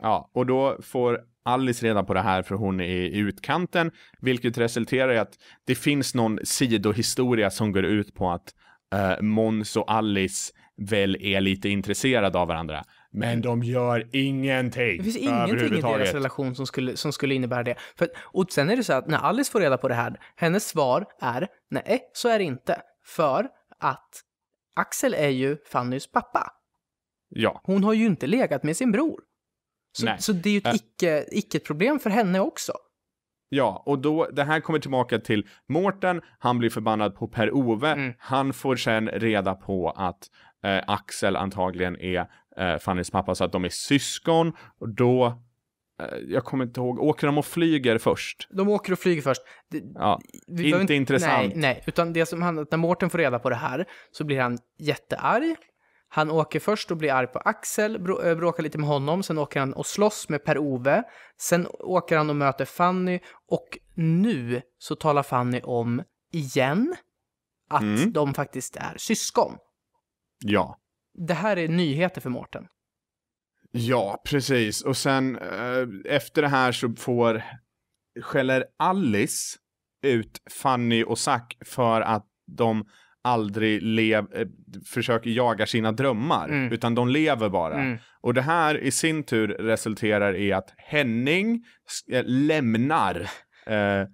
Ja, och då får Alice reda på det här för hon är i utkanten, vilket resulterar i att det finns någon sidohistoria som går ut på att eh, Mons och Alice väl är lite intresserade av varandra. Men de gör ingenting. Det finns ingenting i deras relation som skulle, som skulle innebära det. För, och sen är det så att när Alice får reda på det här, hennes svar är nej, så är det inte. För att Axel är ju Fannys pappa. Ja. Hon har ju inte legat med sin bror. Så, så det är ju ett icke, icke-problem för henne också. Ja, och då, det här kommer tillbaka till Mårten, han blir förbannad på Per-Ove, mm. han får sen reda på att eh, Axel antagligen är eh, Fannys pappa så att de är syskon och då eh, jag kommer inte ihåg, åker de och flyger först? De åker och flyger först. Det, ja, inte, inte intressant. Nej, nej, utan det som handlar när Mårten får reda på det här så blir han jättearg. Han åker först och blir arg på Axel, eh, bråkar lite med honom, sen åker han och slåss med Per-Ove, sen åker han och möter Fanny och nu så talar Fanny om, igen, att mm. de faktiskt är syskon. Ja. Det här är nyheter för Mårten. Ja, precis. Och sen eh, efter det här så får, skäller Alice ut Fanny och Zack för att de aldrig lev, eh, försöker jaga sina drömmar, mm. utan de lever bara. Mm. Och det här i sin tur resulterar i att Henning eh, lämnar eh, eh,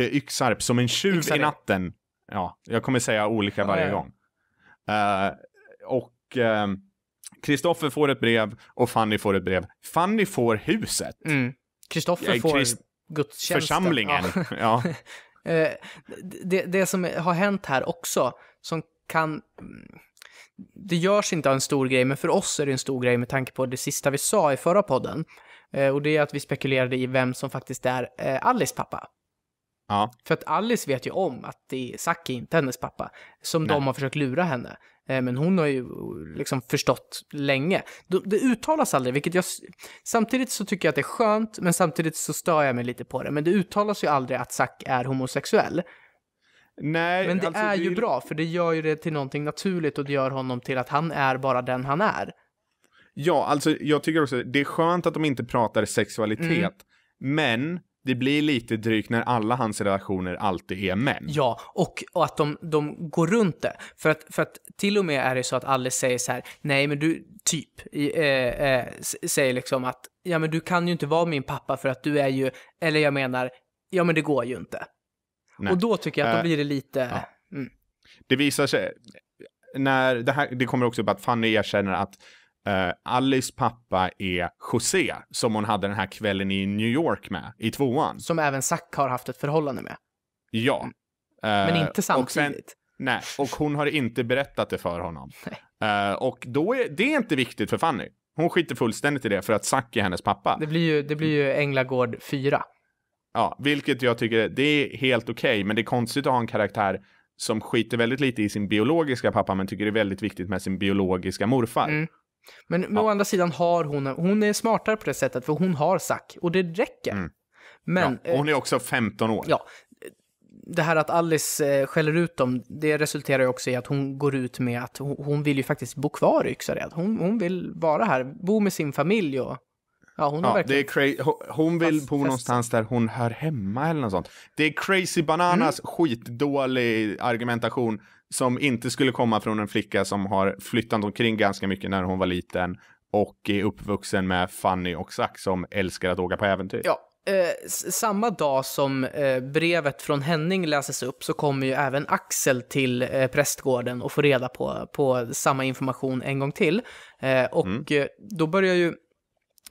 Yxarp som en tjuv Yxarp. i natten. Ja, jag kommer säga olika varje ja, ja. gång. Uh, och eh, Kristoffer får ett brev och Fanny får ett brev. Fanny får huset. Kristoffer mm. får Christ gudstjänsten. Församlingen. Ja. ja. Eh, det, det som har hänt här också, som kan... Mm, det görs inte av en stor grej, men för oss är det en stor grej med tanke på det sista vi sa i förra podden. Eh, och det är att vi spekulerade i vem som faktiskt är eh, Alice pappa. Ja. För att Alice vet ju om att det är Saki, inte hennes pappa, som Nej. de har försökt lura henne. Eh, men hon har ju eh, liksom förstått länge. Det uttalas aldrig, vilket jag... Samtidigt så tycker jag att det är skönt, men samtidigt så stör jag mig lite på det. Men det uttalas ju aldrig att Zack är homosexuell. Nej, men det alltså, är ju det... bra, för det gör ju det till någonting naturligt och det gör honom till att han är bara den han är. Ja, alltså jag tycker också det är skönt att de inte pratar sexualitet, mm. men det blir lite drygt när alla hans relationer alltid är män. Ja, och, och att de, de går runt det. För att, för att till och med är det så att Alice säger så här, nej men du, typ, eh, eh, säger liksom att, ja men du kan ju inte vara min pappa för att du är ju, eller jag menar, ja men det går ju inte. Nej. Och då tycker jag att då eh, blir det lite... ja. mm. Det visar sig, när det, här, det kommer också upp att Fanny erkänner att Uh, Alice pappa är José, som hon hade den här kvällen i New York med, i tvåan. Som även Zack har haft ett förhållande med. Ja. Uh, Men inte samtidigt. sen, nej, och hon har inte berättat det för honom. Uh, och då är, det är inte viktigt för Fanny. Hon skiter fullständigt i det för att Zack är hennes pappa. Det blir ju, det blir ju Änglagård 4. Ja, vilket jag tycker det är helt okej, okay, men det är konstigt att ha en karaktär som skiter väldigt lite i sin biologiska pappa men tycker det är väldigt viktigt med sin biologiska morfar. Mm. Men, ja. å andra sidan har hon, hon är smartare på det sättet för hon har Zack och det räcker. Mm. Men, ja, hon eh, är också 15 år. Ja, det här att Alice eh, skäller ut dem, det resulterar ju också i att hon går ut med att hon, vill ju faktiskt bo kvar i Yxared. Hon, hon vill vara här, bo med sin familj och... Ja, hon, ja, verkligen... det är hon vill bo fast... någonstans där hon hör hemma eller något sånt. Det är crazy bananas mm. skitdålig argumentation som inte skulle komma från en flicka som har flyttat omkring ganska mycket när hon var liten och är uppvuxen med Fanny och Zack som älskar att åka på äventyr. Ja, eh, samma dag som eh, brevet från Henning läses upp så kommer ju även Axel till eh, prästgården och får reda på, på samma information en gång till. Eh, och mm. Eh, då börjar ju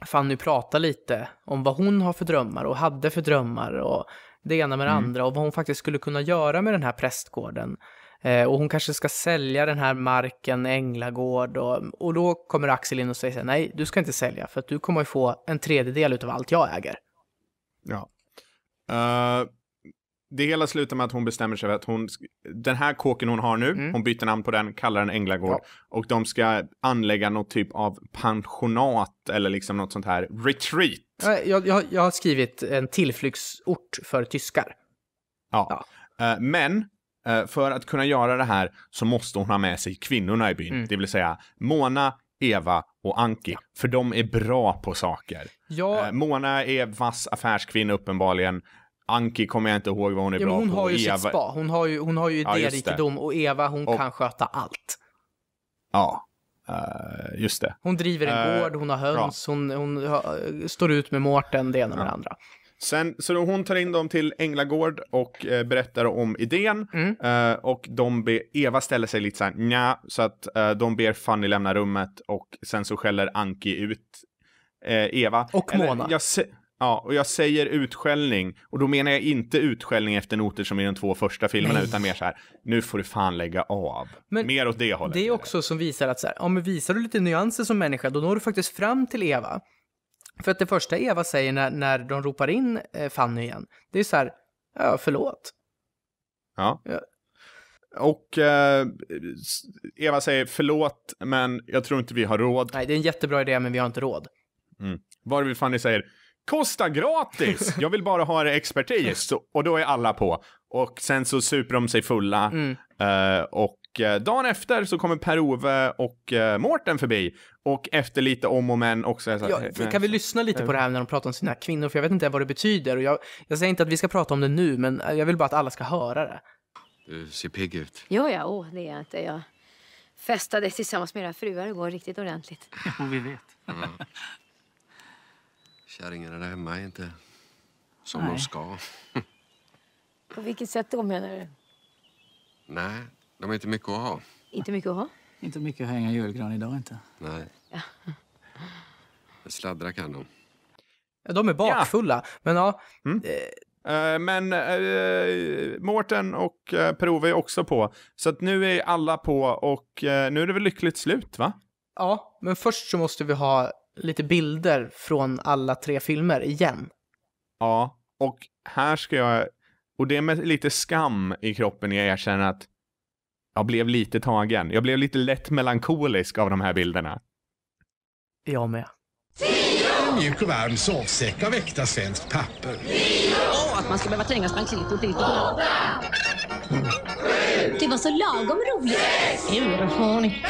Fanny prata lite om vad hon har för drömmar och hade för drömmar och det ena med det mm. andra och vad hon faktiskt skulle kunna göra med den här prästgården. Eh, och hon kanske ska sälja den här marken, Änglagård och, och då kommer Axel in och säger nej, du ska inte sälja för att du kommer att få en tredjedel av allt jag äger. Ja. Uh, det hela slutar med att hon bestämmer sig för att hon, den här kåken hon har nu, mm. hon byter namn på den, kallar den Änglagård ja. och de ska anlägga något typ av pensionat eller liksom något sånt här retreat. Jag, jag, jag har skrivit en tillflyktsort för tyskar. ja. ja. Uh, men Eh, för att kunna göra det här så måste hon ha med sig kvinnorna i byn, mm. det vill säga Mona, Eva och Anki, ja. för de är bra på saker. Ja. Eh, Mona är vass affärskvinna uppenbarligen. Anki kommer jag inte ihåg vad hon är ja, bra hon på. Hon har ju Eva... sitt spa, hon har ju, hon har ju ja, idérikedom och Eva hon och... kan sköta allt. Ja, Uh, just det. Hon driver en uh, gård, hon har höns, bra. hon, hon står ut med Mårten, det ena med det andra. Sen, så hon tar in dem till Änglagård och eh, berättar om idén. Mm. Eh, och de be, Eva ställer sig lite så här, nja, så att eh, de ber Fanny lämna rummet och sen så skäller Anki ut eh, Eva. Och Mona. Eller, jag, ja, och jag säger utskällning, och då menar jag inte utskällning efter noter som i de två första filmerna, Nej. utan mer så här, nu får du fan lägga av. Men mer åt det hållet. Det är också som visar att så här, ja men visar du lite nyanser som människa, då når du faktiskt fram till Eva. För att det första Eva säger när, när de ropar in eh, Fanny igen, det är så här, ja, förlåt. Ja. ja. Och eh, Eva säger förlåt, men jag tror inte vi har råd. Nej, det är en jättebra idé, men vi har inte råd. Mm. vi Fanny säger kosta gratis, jag vill bara ha er expertis. och då är alla på. Och sen så super de sig fulla mm. eh, och Eh, dagen efter så kommer Per-Ove och eh, Mårten förbi. Och efter lite om och men också. Så här, ja, eh, kan vi lyssna lite på det här när de pratar om sina kvinnor? För jag vet inte vad det betyder. Och jag, jag säger inte att vi ska prata om det nu, men jag vill bara att alla ska höra det. Du ser pigg ut. Ja, ja, oh, det är inte jag. Festade tillsammans med era fruar igår riktigt ordentligt. Jo, vi vet. Mm. Kärringarna där hemma är inte som Nej. de ska. På vilket sätt då menar du? Nej, de är inte mycket att ha. Inte mycket att ha. Inte mycket att hänga julgran idag inte. Nej. Ja. Sladdra kan de. Ja, de är bakfulla, ja. men ja. Mm. Eh, eh. men eh, Mårten och eh, Prove är också på. Så att nu är alla på och eh, nu är det väl lyckligt slut, va? Ja, men först så måste vi ha lite bilder från alla tre filmer igen. Ja, och här ska jag, och det är med lite skam i kroppen jag erkänner att jag blev lite tagen. Jag blev lite lätt melankolisk av de här bilderna. Jag med. En mjuk och varm sovsäck av äkta svenskt papper. Åh, oh, att man ska behöva trängas bland klitt och dit Det var så lagom roligt. Urhånig.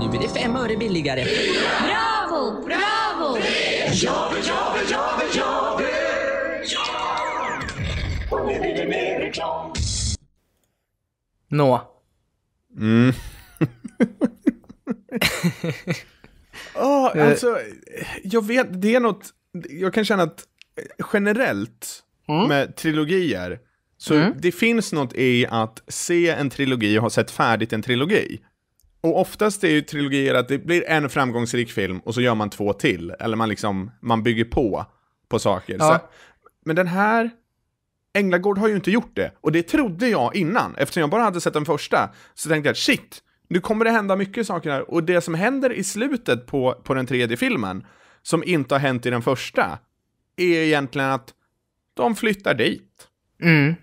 Nu är det fem öre billigare. Bravo! Bravo! Jobbe, jobbe, jobbe, jobbe! Ja! Nu blir det mer reklam. Nå, Mm. oh, alltså, jag vet, det är något, jag kan känna att generellt mm. med trilogier, så mm. det finns något i att se en trilogi och ha sett färdigt en trilogi. Och oftast är ju trilogier att det blir en framgångsrik film och så gör man två till. Eller man liksom, man bygger på på saker. Ja. Så, men den här Änglagård har ju inte gjort det. Och det trodde jag innan. Eftersom jag bara hade sett den första så tänkte jag shit, nu kommer det hända mycket saker här. Och det som händer i slutet på, på den tredje filmen, som inte har hänt i den första, är egentligen att de flyttar dit. Mm.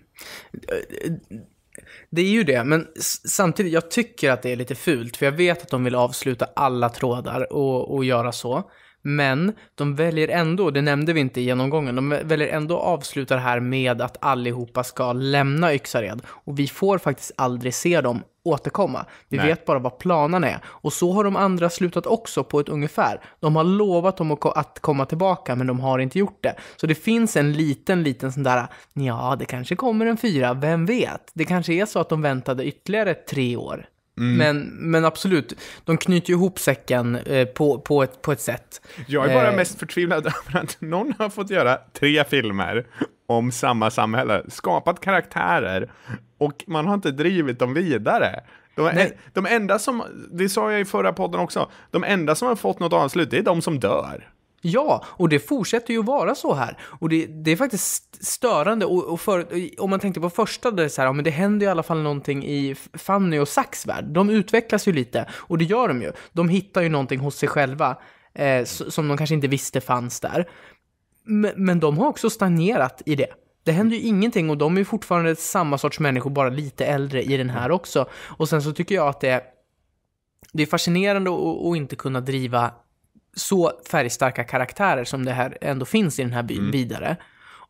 Det är ju det, men samtidigt, jag tycker att det är lite fult, för jag vet att de vill avsluta alla trådar och, och göra så. Men de väljer ändå, det nämnde vi inte i genomgången, de väljer ändå att avsluta det här med att allihopa ska lämna Yxared. Och vi får faktiskt aldrig se dem återkomma. Vi Nej. vet bara vad planerna är. Och så har de andra slutat också på ett ungefär. De har lovat dem att komma tillbaka, men de har inte gjort det. Så det finns en liten, liten sån där, ja, det kanske kommer en fyra, vem vet? Det kanske är så att de väntade ytterligare tre år. Mm. Men, men absolut, de knyter ju ihop säcken eh, på, på, ett, på ett sätt. Jag är bara eh. mest förtvivlad över att någon har fått göra tre filmer om samma samhälle, skapat karaktärer och man har inte drivit dem vidare. De, en, de enda som, det sa jag i förra podden också, de enda som har fått något avslut, det är de som dör. Ja, och det fortsätter ju vara så här. Och det, det är faktiskt störande. Och, och för, om man tänkte på första, där det, så här, ja, men det händer ju i alla fall någonting i Fanny och Sacks värld. De utvecklas ju lite, och det gör de ju. De hittar ju någonting hos sig själva eh, som de kanske inte visste fanns där. Men, men de har också stagnerat i det. Det händer ju ingenting och de är fortfarande samma sorts människor, bara lite äldre i den här också. Och sen så tycker jag att det är, det är fascinerande att inte kunna driva så färgstarka karaktärer som det här ändå finns i den här byn mm. vidare.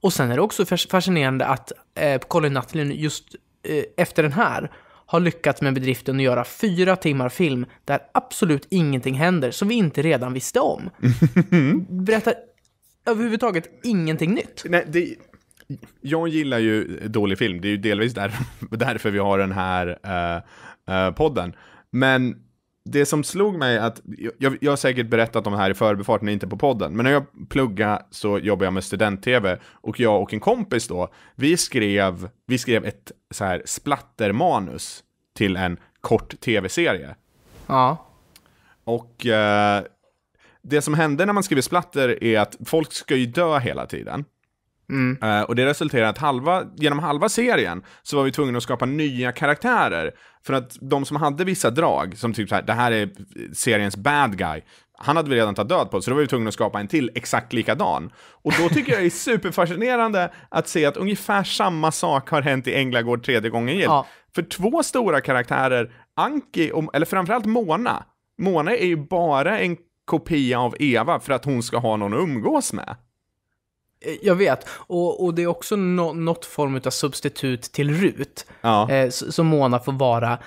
Och sen är det också fascinerande att eh, Colin Nutlin just eh, efter den här har lyckats med bedriften att göra fyra timmar film där absolut ingenting händer som vi inte redan visste om. Berättar överhuvudtaget ingenting nytt. Nej, det, jag gillar ju dålig film. Det är ju delvis där, därför vi har den här eh, eh podden. Men det som slog mig att, jag, jag har säkert berättat om det här i förbifarten, inte på podden, men när jag pluggade så jobbade jag med student-tv och jag och en kompis då, vi skrev, vi skrev ett så här splattermanus till en kort tv-serie. Ja. Och eh, det som hände när man skriver splatter är att folk ska ju dö hela tiden. Mm. Eh, och det resulterade att halva, genom halva serien så var vi tvungna att skapa nya karaktärer. För att de som hade vissa drag, som typ så här, det här är seriens bad guy, han hade vi redan tagit död på, så då var vi tvungna att skapa en till exakt likadan. Och då tycker jag det är superfascinerande att se att ungefär samma sak har hänt i Änglagård tredje gången gillt. Ja. För två stora karaktärer, Anki, och, eller framförallt Mona, Mona är ju bara en kopia av Eva för att hon ska ha någon att umgås med. Eh, jag vet, och, och det är också no, något form av substitut till RUT, ja. eh, som Mona får vara.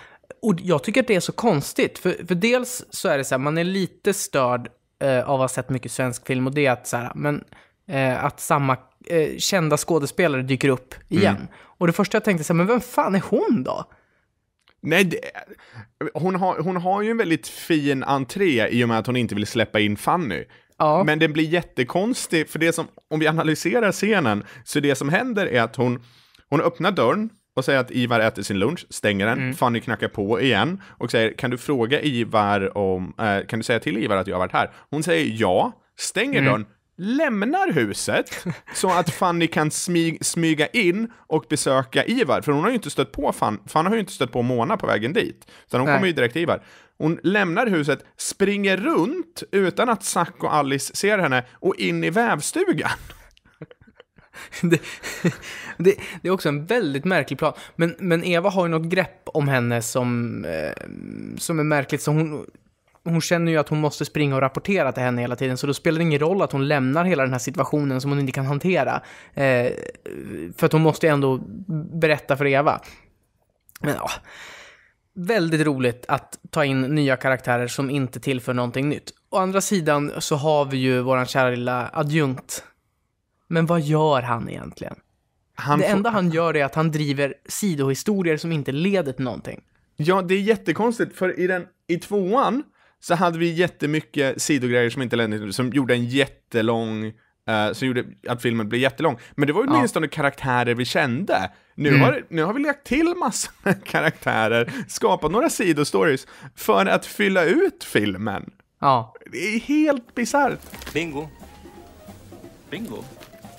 Och jag tycker att det är så konstigt, för, för dels så är det så här, man är lite störd eh, av att ha sett mycket svensk film, och det är att, så här, men, eh, att samma eh, kända skådespelare dyker upp mm. igen. Mm. Och det första jag tänkte så här, men vem fan är hon då? Nej, det, hon, har, hon har ju en väldigt fin entré i och med att hon inte vill släppa in Fanny. Ja. Men den blir jättekonstig, för det som, om vi analyserar scenen, så det som händer är att hon, hon öppnar dörren och säger att Ivar äter sin lunch, stänger den, mm. Fanny knackar på igen och säger kan du fråga Ivar om, äh, kan du säga till Ivar att jag har varit här? Hon säger ja, stänger mm. dörren, lämnar huset så att Fanny kan smyg, smyga in och besöka Ivar, för hon har ju inte stött på Fanny, Fanny har ju inte stött på Mona på vägen dit, Så hon kommer ju direkt till Ivar. Hon lämnar huset, springer runt utan att Zack och Alice ser henne och in i vävstugan. Det, det, det, är också en väldigt märklig plan. Men, men Eva har ju något grepp om henne som, eh, som är märkligt. Så hon, hon känner ju att hon måste springa och rapportera till henne hela tiden, så då spelar det ingen roll att hon lämnar hela den här situationen som hon inte kan hantera. Eh, för att hon måste ju ändå berätta för Eva. Men ja, väldigt roligt att ta in nya karaktärer som inte tillför någonting nytt. Å andra sidan så har vi ju vår kära lilla adjunkt. Men vad gör han egentligen? Han det får... enda han gör är att han driver sidohistorier som inte leder till någonting. Ja, det är jättekonstigt, för i, den, i tvåan så hade vi jättemycket sidogrejer som inte ledde till som gjorde en jättelång, uh, som gjorde att filmen blev jättelång. Men det var ju åtminstone ja. karaktärer vi kände. Nu, mm. har, nu har vi lagt till massa karaktärer, skapat några sidostories för att fylla ut filmen. Ja. Det är helt bisarrt. Bingo. Bingo.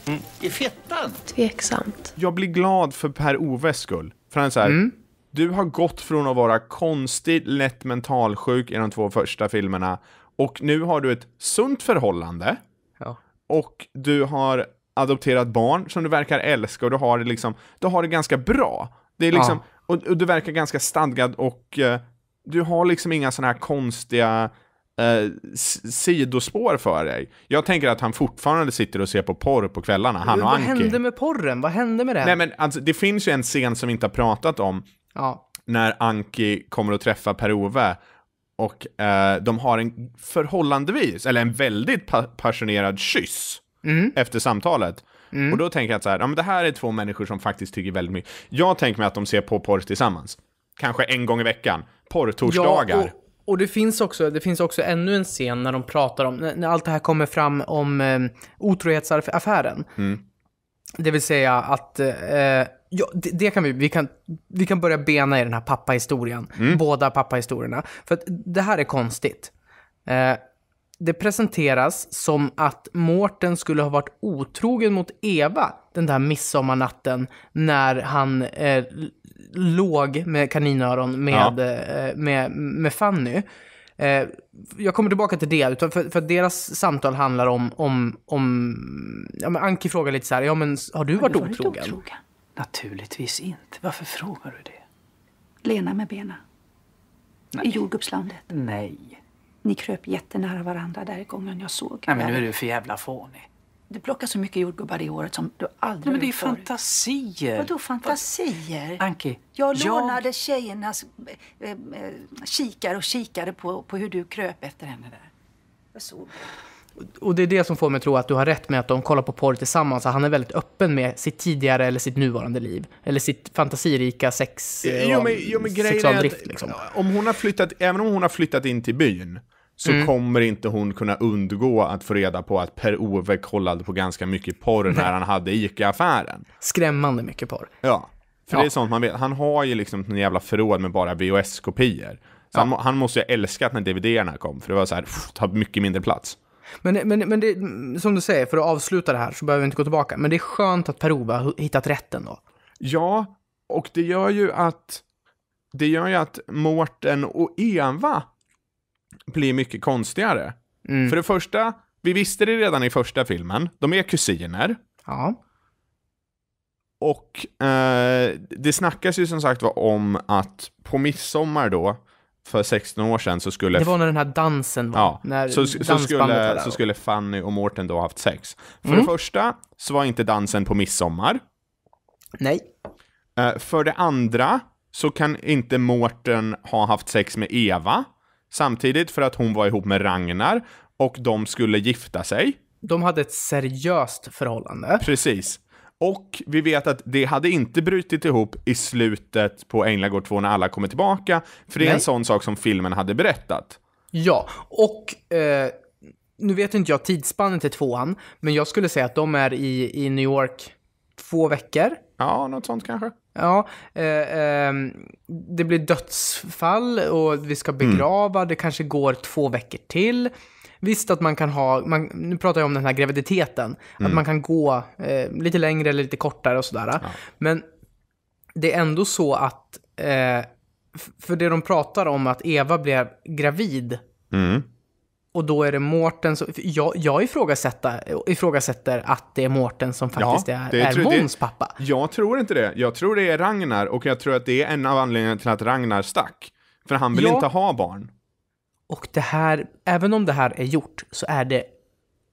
Mm. I fettan. Tveksamt. Jag blir glad för Per-Oves skull. För han är så här, mm. du har gått från att vara konstig, lätt mentalsjuk i de två första filmerna och nu har du ett sunt förhållande. Ja. Och du har adopterat barn som du verkar älska och du har det liksom, du har det ganska bra. Det är liksom, ja. och, och, du verkar ganska stadgad och uh, du har liksom inga sådana här konstiga uh, sidospår för dig. Jag tänker att han fortfarande sitter och ser på porr på kvällarna, han och Vad Anki. hände med porren? Vad hände med det? Nej men alltså, det finns ju en scen som vi inte har pratat om. Ja. När Anki kommer att träffa Per-Ove och eh, de har en förhållandevis, eller en väldigt pa passionerad kyss mm. efter samtalet. Mm. Och då tänker jag att så här, ja, men det här är två människor som faktiskt tycker väldigt mycket. Jag tänker mig att de ser på porr tillsammans. Kanske en gång i veckan. Porrtorsdagar. Ja, och, och, det, finns också, det finns också ännu en scen när de pratar om, när, när allt det här kommer fram om eh, otrohetsaffären. Mm. Det vill säga att eh, Ja, det, det, kan vi, vi kan, vi kan börja bena i den här pappahistorien. Mm. Båda pappahistorierna. För att det här är konstigt. Eh, det presenteras som att Mårten skulle ha varit otrogen mot Eva den där midsommarnatten när han eh, låg med kaninöron med, ja. eh, med, med Fanny. Eh, jag kommer tillbaka till det, för, för deras samtal handlar om... om, om ja, men Anki frågar lite så här, ja men har du, har varit, du varit otrogen? otrogen? Naturligtvis inte. Varför frågar du det? Lena med benen. I jordgubbslandet. Nej. Ni kröp jättenära varandra där i gången jag såg. Nej, men nu är du för jävla fånig. Du plockar så mycket jordgubbar i året som du aldrig Nej, men det är fantasier. Vadå fantasier? Anki, jag, jag lånade tjejernas eh, eh kikare och kikade på, på hur du kröp efter henne där. Jag såg och det är det som får mig att tro att du har rätt med att de kollar på porr tillsammans. Så han är väldigt öppen med sitt tidigare eller sitt nuvarande liv. Eller sitt fantasirika sex jo, men, jo, men eh, sexualdrift. Liksom. Om hon har flyttat, även om hon har flyttat in till byn så mm. kommer inte hon kunna undgå att få reda på att Per-Ove kollade på ganska mycket porr Nej. när han hade ICA-affären. Skrämmande mycket porr. Ja, för ja. det är sånt man vet. Han har ju liksom en jävla förråd med bara VHS-kopior. Ja. Han, han, måste ju ha älskat när DVD-erna kom, för det var så här, pff, tar mycket mindre plats. Men, men, men det, som du säger, för att avsluta det här så behöver vi inte gå tillbaka, men det är skönt att Per-Ove har hittat rätten då. Ja, och det gör ju att det gör ju att Mårten och Eva blir mycket konstigare. Mm. För det första, vi visste det redan i första filmen, de är kusiner. Ja. Och eh, det snackas ju som sagt var om att på midsommar då, för 16 år sedan så skulle... Det var när den här dansen var. Ja, när så, så, skulle, så skulle Fanny och Mårten då haft sex. För mm. det första så var inte dansen på midsommar. Nej. Eh, för det andra så kan inte Mårten ha haft sex med Eva samtidigt för att hon var ihop med Ragnar och de skulle gifta sig. De hade ett seriöst förhållande. Precis. Och vi vet att det hade inte brutit ihop i slutet på Änglagård 2 när alla kommer tillbaka, för det är Nej. en sån sak som filmen hade berättat. Ja, och eh, nu vet inte jag tidsspannet i tvåan, men jag skulle säga att de är i, i New York två veckor. Ja, något sånt kanske. Ja, eh, eh, det blir dödsfall och vi ska mm. begrava, mm. det kanske går två veckor till. Visst att man kan ha, man, nu pratar jag om den här graviditeten, mm. att man kan gå eh, lite längre eller lite kortare och sådär. Ja. Men det är ändå så att, eh, för det de pratar om att Eva blev gravid mm. Och då är det Mårten som... Jag, jag ifrågasätter, ifrågasätter att det är Mårten som faktiskt ja, är, det, är tror, Måns pappa. Jag tror inte det. Jag tror det är Ragnar och jag tror att det är en av anledningarna till att Ragnar stack. För han vill ja. inte ha barn. Och det här, även om det här är gjort, så är det i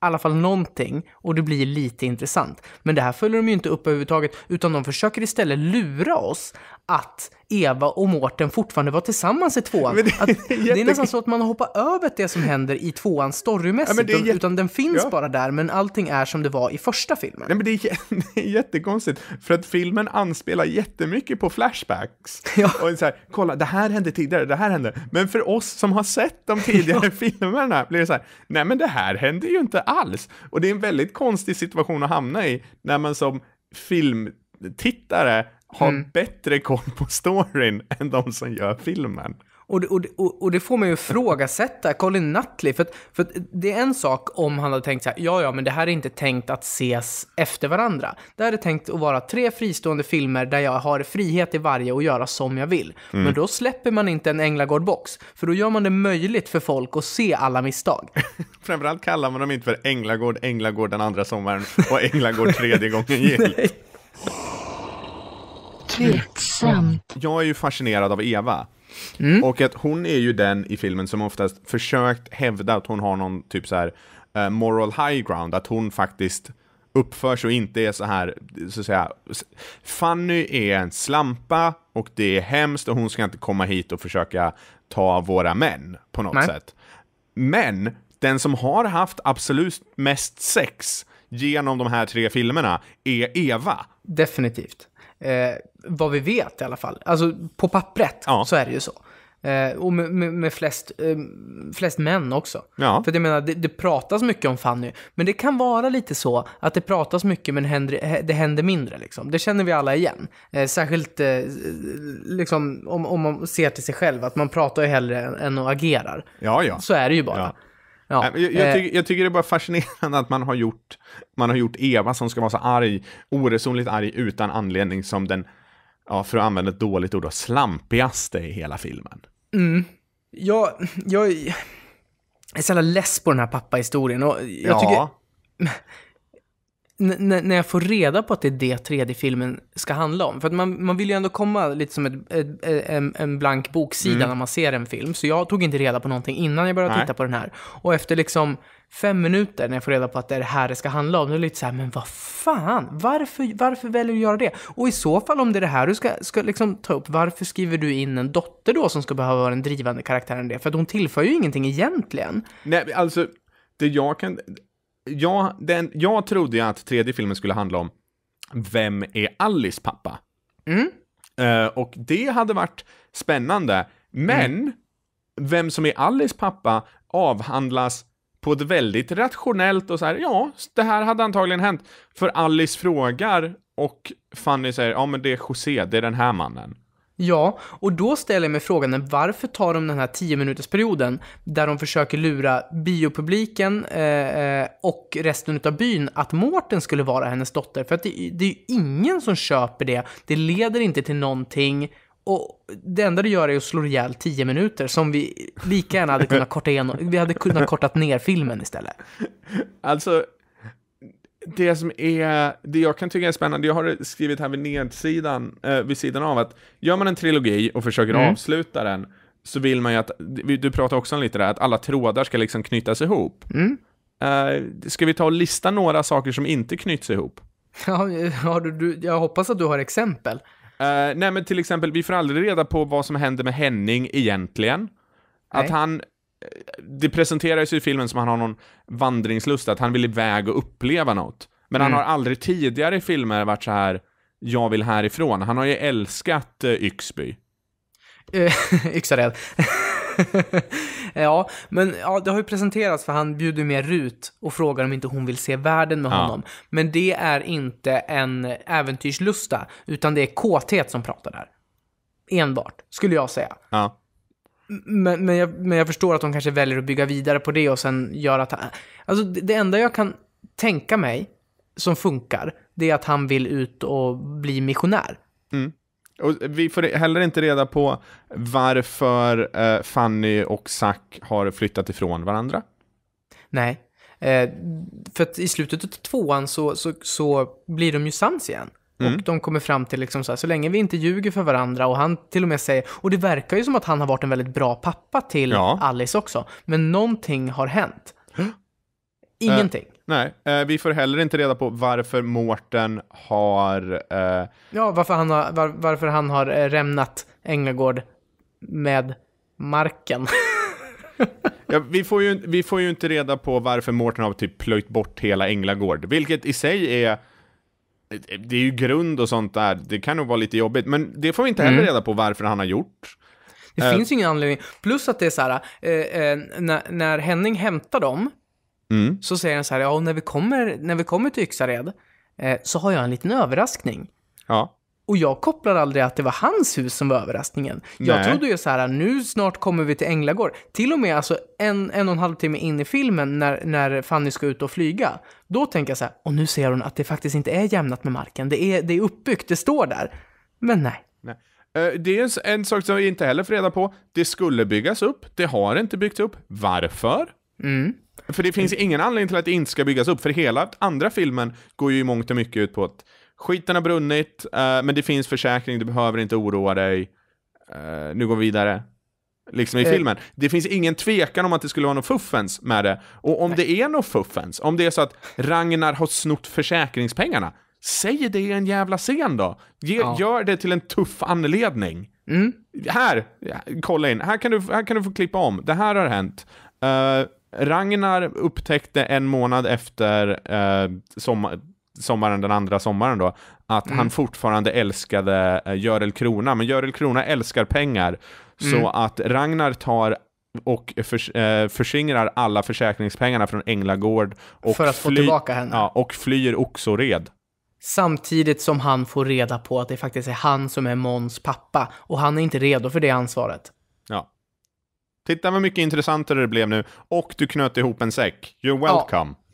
alla fall någonting och det blir lite intressant. Men det här följer de ju inte upp överhuvudtaget, utan de försöker istället lura oss att Eva och Mårten fortfarande var tillsammans i tvåan. Det, att, det, är nästan så att man hoppar över det som händer i tvåan storymässigt, ja, utan den finns ja. bara där, men allting är som det var i första filmen. Nej, men det, är, är jättekonstigt, för att filmen anspelar jättemycket på flashbacks. Ja. Och så här, kolla, det här hände tidigare, det här hände. Men för oss som har sett de tidigare filmerna blir det så här, nej men det här hände ju inte alls. Och det är en väldigt konstig situation att hamna i, när man som filmtittare har mm. bättre koll på storyn än de som gör filmen. Och det, och, det, och det får man ju ifrågasätta Colin Nutley. För, för det är en sak om han hade tänkt så här, ja ja, men det här är inte tänkt att ses efter varandra. Det här är tänkt att vara tre fristående filmer där jag har frihet i varje och göra som jag vill. Mm. Men då släpper man inte en Änglagård-box, för då gör man det möjligt för folk att se alla misstag. Framförallt kallar man dem inte för Änglagård, Änglagård den andra sommaren och Änglagård tredje gången gillt. Tveksamt. Jag är ju fascinerad av Eva. Mm. Och att hon är ju den i filmen som oftast försökt hävda att hon har någon typ så här eh, moral high ground, att hon faktiskt uppför sig och inte är så här, så att säga, Fanny är en slampa och det är hemskt och hon ska inte komma hit och försöka ta våra män på något Nej. sätt. Men den som har haft absolut mest sex genom de här tre filmerna är Eva. Definitivt. Eh, vad vi vet i alla fall. Alltså på pappret ja. så är det ju så. Eh, och med, med, med flest, eh, flest män också. Ja. För jag menar, det, det, pratas mycket om Fanny, men det kan vara lite så att det pratas mycket men händer, eh, det händer mindre. Liksom. Det känner vi alla igen. Eh, särskilt eh, liksom, om, om man ser till sig själv, att man pratar ju hellre än, än och agerar. Ja, ja. Så är det ju bara. Ja, äh, jag, jag, eh, tyck, jag, tycker det är bara fascinerande att man har, gjort, man har gjort Eva som ska vara så arg, oresonligt arg utan anledning som den, ja, för att använda ett dåligt ord, slampigaste i hela filmen. Mm. Jag, jag är så jävla less på den här pappahistorien och jag ja. tycker när jag får reda på att det är det tredje filmen ska handla om. För att man, man vill ju ändå komma lite som ett, ett, en, en blank boksida mm. när man ser en film. Så jag tog inte reda på någonting innan jag började Nej. titta på den här. Och efter liksom fem minuter när jag får reda på att det är det här det ska handla om, då är det lite såhär, men vad fan, varför, varför väljer du att göra det? Och i så fall, om det är det här du ska, ska liksom ta upp, varför skriver du in en dotter då som ska behöva vara den drivande karaktären i det? För att hon tillför ju ingenting egentligen. Nej, alltså, det jag kan jag, den, jag trodde ju att tredje filmen skulle handla om vem är Alice pappa? Mm. Uh, och det hade varit spännande, men mm. vem som är Alice pappa avhandlas på ett väldigt rationellt och så här, ja, det här hade antagligen hänt. För Alice frågar och Fanny säger, ja men det är José, det är den här mannen. Ja, och då ställer jag mig frågan varför tar de den här 10 minuters perioden där de försöker lura biopubliken eh, eh och resten av byn att Mårten skulle vara hennes dotter. För att det, det är ju ingen som köper det. Det leder inte till någonting. Och det enda det gör är att slå ihjäl 10 minuter som vi lika gärna hade kunnat korta igenom. Vi hade kunnat kortat ner filmen istället. Alltså, det som är, det jag kan tycka är spännande, jag har skrivit här vid nedsidan, eh, vid sidan av att gör man en trilogi och försöker mm. avsluta den så vill man ju att, du pratade också om lite där, att alla trådar ska liksom knytas ihop. Mm. Eh, ska vi ta och lista några saker som inte knyts ihop? Ja, har du, du, jag hoppas att du har exempel. Eh, nej men till exempel, vi får aldrig reda på vad som händer med Henning egentligen. Nej. Att han det presenteras ju i filmen som att han har någon vandringslust, att han vill iväg och uppleva något. Men mm. han har aldrig tidigare i filmer varit så här, jag vill härifrån. Han har ju älskat eh, Yxby. Eh, Yxared. ja, men ja, det har ju presenterats för han bjuder med Rut och frågar om inte hon vill se världen med ja. honom. Men det är inte en äventyrslusta, utan det är kåthet som pratar där. Enbart, skulle jag säga. Ja. Men, men, jag, men jag förstår att de kanske väljer att bygga vidare på det och sen göra att... alltså det enda jag kan tänka mig som funkar, det är att han vill ut och bli missionär. Mm. Och vi får heller inte reda på varför eh, Fanny och Zack har flyttat ifrån varandra. Nej, eh, för att i slutet av tvåan så, så, så blir de ju sams igen. Mm. Och de kommer fram till liksom så, här, så länge vi inte ljuger för varandra och han till och med säger, och det verkar ju som att han har varit en väldigt bra pappa till ja. Alice också, men någonting har hänt. Eh, Ingenting. Eh, nej, eh, vi får heller inte reda på varför Mårten har... Eh... Ja, varför han har, var, varför han har eh, rämnat Änglagård med marken. ja, vi, får ju, vi får ju inte reda på varför Mårten har typ plöjt bort hela Änglagård, vilket i sig är det är ju grund och sånt där, det kan nog vara lite jobbigt, men det får vi inte heller mm. reda på varför han har gjort. Det äh, finns ju ingen anledning. Plus att det är så här, eh, eh, när, när Henning hämtar dem, mm. så säger han så här, ja, när vi kommer, när vi kommer till Yxared, eh, så har jag en liten överraskning. Ja. Och jag kopplar aldrig att det var hans hus som var överraskningen. Nej. Jag trodde ju så här, nu snart kommer vi till Änglagård. Till och med alltså en, en och en halv timme in i filmen när, när Fanny ska ut och flyga. Då tänker jag så här, och nu ser hon att det faktiskt inte är jämnat med marken. Det är, det är uppbyggt, det står där. Men nej. nej. Eh, det är en, en sak som vi inte heller får reda på. Det skulle byggas upp, det har inte byggts upp. Varför? Mm. För det finns ingen anledning till att det inte ska byggas upp, för hela andra filmen går ju i mångt och mycket ut på att skiten har brunnit, uh, men det finns försäkring, du behöver inte oroa dig. Uh, nu går vi vidare. Liksom i eh. filmen. Det finns ingen tvekan om att det skulle vara något fuffens med det. Och om Nej. det är något fuffens, om det är så att Ragnar har snott försäkringspengarna, säg det i en jävla scen då. Ge, ja. Gör det till en tuff anledning. Mm. Här, kolla in, här kan, du, här kan du få klippa om, det här har hänt. Uh, Ragnar upptäckte en månad efter uh, sommar sommaren, den andra sommaren då, att mm. han fortfarande älskade eh, Görel Krona, men Görel Krona älskar pengar. Mm. Så att Ragnar tar och för, eh, förskingrar alla försäkringspengarna från Änglagård och, för att fly, få tillbaka henne. Ja, och flyr Oxored. Samtidigt som han får reda på att det faktiskt är han som är Måns pappa och han är inte redo för det ansvaret. Ja. Titta vad mycket intressantare det blev nu och du knöt ihop en säck. You're welcome. Ja.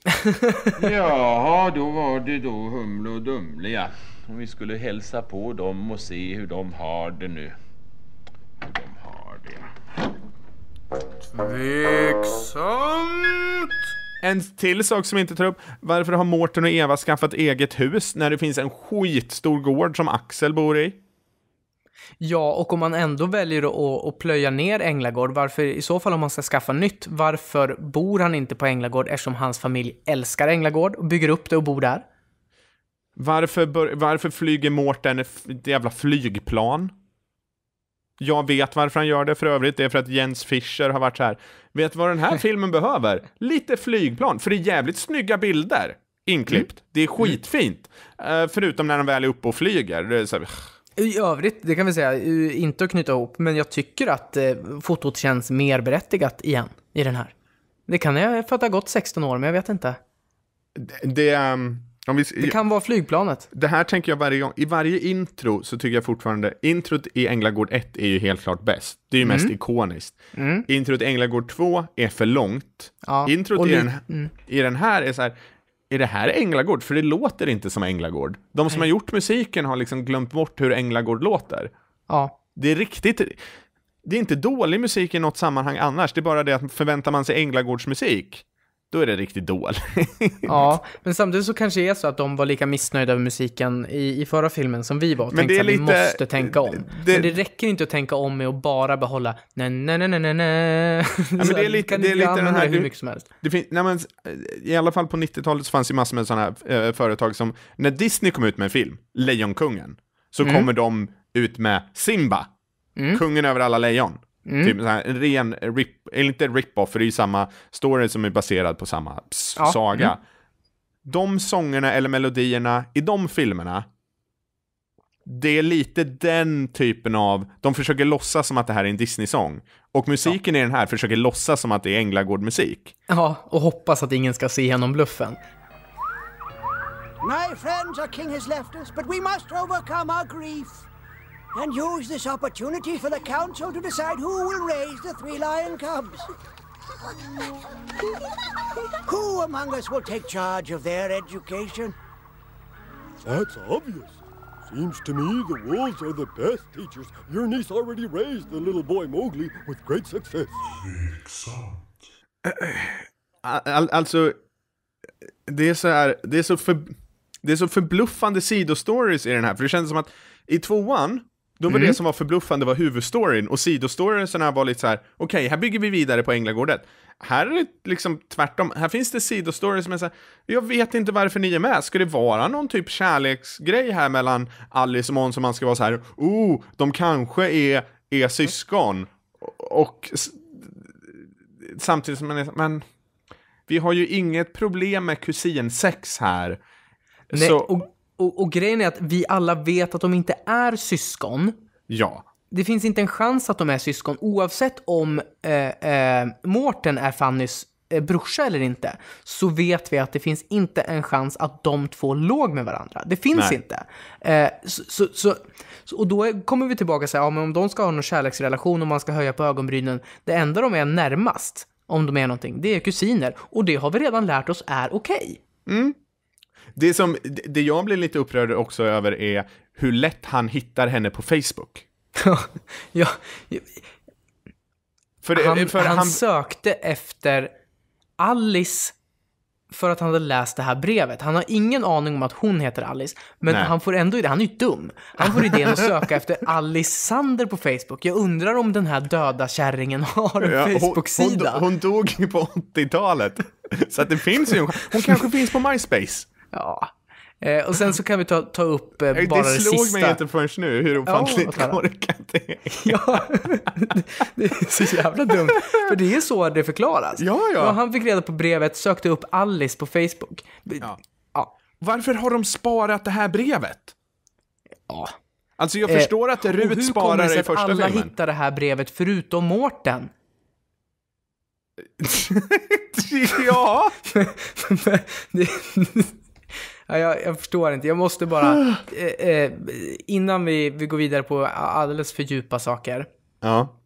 Jaha, då var det då Humle och Dumle ja. Om vi skulle hälsa på dem och se hur de har det nu. Hur de har det. Tveksamt! En till sak som inte tar upp. Varför har Mårten och Eva skaffat eget hus när det finns en skitstor gård som Axel bor i? Ja, och om man ändå väljer att, att plöja ner Änglagård, varför i så fall om man ska skaffa nytt, varför bor han inte på Änglagård eftersom hans familj älskar Änglagård och bygger upp det och bor där? Varför, bör, varför flyger Mårten ett jävla flygplan? Jag vet varför han gör det för övrigt, det är för att Jens Fischer har varit så här. Vet vad den här filmen behöver? Lite flygplan, för det är jävligt snygga bilder inklippt. Mm. Det är skitfint. Mm. Uh, förutom när de väl är uppe och flyger. Det är så här, i övrigt, det kan vi säga, eh, inte att knyta ihop, men jag tycker att eh, fotot känns mer berättigat igen i den här. Det kan jag för att det har gått 16 år, men jag vet inte. Det, det, um, vi, det kan vara flygplanet. Det här tänker jag varje gång. I varje intro så tycker jag fortfarande, introt i Änglagård 1 är ju helt klart bäst. Det är ju mest mm. ikoniskt. Mm. Introt i Änglagård 2 är för långt. Ja, introt i den, mm. i den här är så här, är det här Änglagård? För det låter inte som Änglagård. De som Nej. har gjort musiken har liksom glömt bort hur Änglagård låter. Ja. Det är riktigt... Det är inte dålig musik i något sammanhang annars, det är bara det att förväntar man sig Änglagårdsmusik, då är det riktigt dåligt. ja, men samtidigt så kanske det är så att de var lika missnöjda med musiken i, i förra filmen som vi var och men tänkte att lite, vi måste tänka om. Det, men det räcker inte att tänka om med att bara behålla nej, nej, nej, nej, nej. Ja, men det är lite, det är lite den här, hur mycket som helst. Det finns, nej, men, eh, I alla fall på 90-talet så fanns det massor med sådana här äh, företag som, när Disney kom ut med en film, Lejonkungen, så mm. kommer de ut med Simba, mm. kungen över alla lejon. Mm. Typ här, en ren rip, eller inte rip-off, för det är ju samma story som är baserad på samma ja. saga. Mm. De sångerna eller melodierna i de filmerna, det är lite den typen av, de försöker låtsas som att det här är en Disney-sång. Och musiken ja. i den här försöker låtsas som att det är Änglagård-musik. Ja, och hoppas att ingen ska se igenom bluffen. My friends, our king has left us, but we must overcome our grief. and use this opportunity for the council to decide who will raise the three lion cubs. who among us will take charge of their education? That's obvious. Seems to me the wolves are the best teachers. Your niece already raised the little boy Mowgli with great success. Also, All, alltså, det är så här, det är så för, det är så förbluffande sidostories i den här, för det känns som att i tvåan Då var mm. det som var förbluffande var huvudstoryn och sidostoryn sådana var lite så här, okej, okay, här bygger vi vidare på Änglagårdet. Här är det liksom tvärtom, här finns det sidostories som är så här, jag vet inte varför ni är med, ska det vara någon typ kärleksgrej här mellan Alice och Måns som man ska vara så här, oh, de kanske är, är syskon och samtidigt som man är men vi har ju inget problem med kusinsex här. Nej, så... och och, och, grejen är att vi alla vet att de inte är syskon. Ja. Det finns inte en chans att de är syskon oavsett om eh, eh Mårten är Fannys eh, brorsa eller inte. Så vet vi att det finns inte en chans att de två låg med varandra. Det finns Nej. inte. Eh, så, så, så, och då är, kommer vi tillbaka och säger, ja, men om de ska ha någon kärleksrelation och man ska höja på ögonbrynen, det enda de är närmast, om de är någonting, det är kusiner. Och det har vi redan lärt oss är okej. Okay. Mm. Det, som, det jag blir lite upprörd också över är hur lätt han hittar henne på Facebook. ja, det, han, han, han sökte efter Alice för att han hade läst det här brevet. Han har ingen aning om att hon heter Alice, men Nej. han får ändå idén. Han är ju dum. Han får idén att söka efter Alice Sander på Facebook. Jag undrar om den här döda kärringen har en ja, Facebook-sida. Hon, hon, hon dog ju på 80-talet, så att det finns ju Hon kanske finns på MySpace. Ja. Eh, och sen så kan vi ta, ta upp eh, bara det, sista. Det slog mig inte förrän nu hur ofantligt ja, korkat det är. ja, det är så jävla dumt. För det är så det förklaras. Ja, ja. han fick reda på brevet, sökte upp Alice på Facebook. Ja. ja. Varför har de sparat det här brevet? Ja. Alltså jag förstår eh, att Rut sparar det i första filmen. hur kommer det sig att alla hittar det här brevet förutom Mårten? ja! jag, jag förstår inte. Jag måste bara, ah. eh, eh, innan vi, vi går vidare på alldeles för djupa saker. Ja.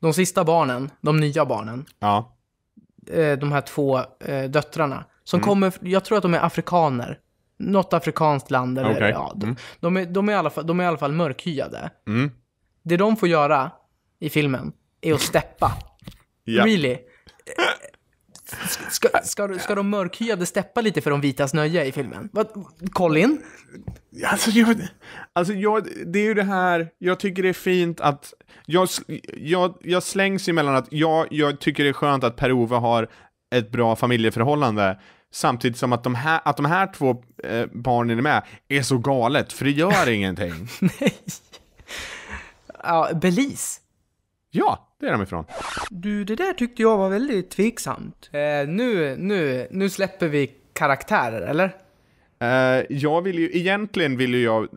De sista barnen, de nya barnen, Ja. eh, de här två eh, döttrarna, som mm. kommer, jag tror att de är afrikaner. Något afrikanskt land eller Okej. ja. De, Mm. de, är, de, är i alla fall, de är i alla fall mörkhyade. Mm. Det de får göra i filmen är att steppa. Really? ska, ska, ska de mörkhyade steppa lite för de vitas nöje i filmen? Colin? Alltså, jag, alltså jag, det är ju det här, jag tycker det är fint att, jag, jag, jag slängs emellan att jag, jag tycker det är skönt att Per-Ove har ett bra familjeförhållande, samtidigt som att de här, att de här två eh, barnen är med, är så galet, för det gör ingenting. Nej. Ja, Belize. Ja, det är de ifrån. Du, det där tyckte jag var väldigt tveksamt. Eh, nu, nu, nu släpper vi karaktärer, eller? Eh, jag vill ju, egentligen ville jag,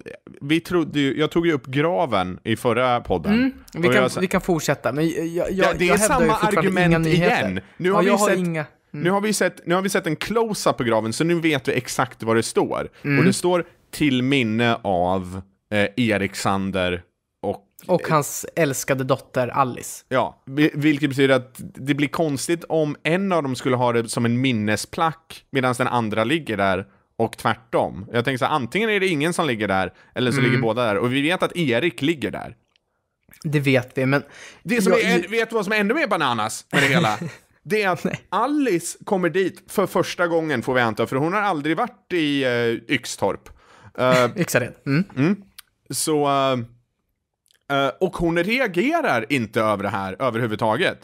vi trodde ju, jag tog ju upp graven i förra podden. Mm, vi, kan, jag, vi kan fortsätta, men jag, jag, ja, det jag är samma argument igen. Nu har, ja, vi sett, inga... mm. nu, har vi sett, nu har vi sett en close-up på graven, så nu vet vi exakt vad det står. Mm. Och det står till minne av eh, Erik Sander och hans älskade dotter Alice. Ja, vilket betyder att det blir konstigt om en av dem skulle ha det som en minnesplack medan den andra ligger där och tvärtom. Jag tänker så här, antingen är det ingen som ligger där eller så mm. ligger båda där. Och vi vet att Erik ligger där. Det vet vi, men... Det som jag, är, vet du vad som är ännu mer bananas med det hela? det är att Alice kommer dit för första gången, får vi anta, för hon har aldrig varit i uh, Yxtorp. Eh, uh, Yxared. Mm. Mm. Så... Uh, Eh, och hon reagerar inte över det här överhuvudtaget.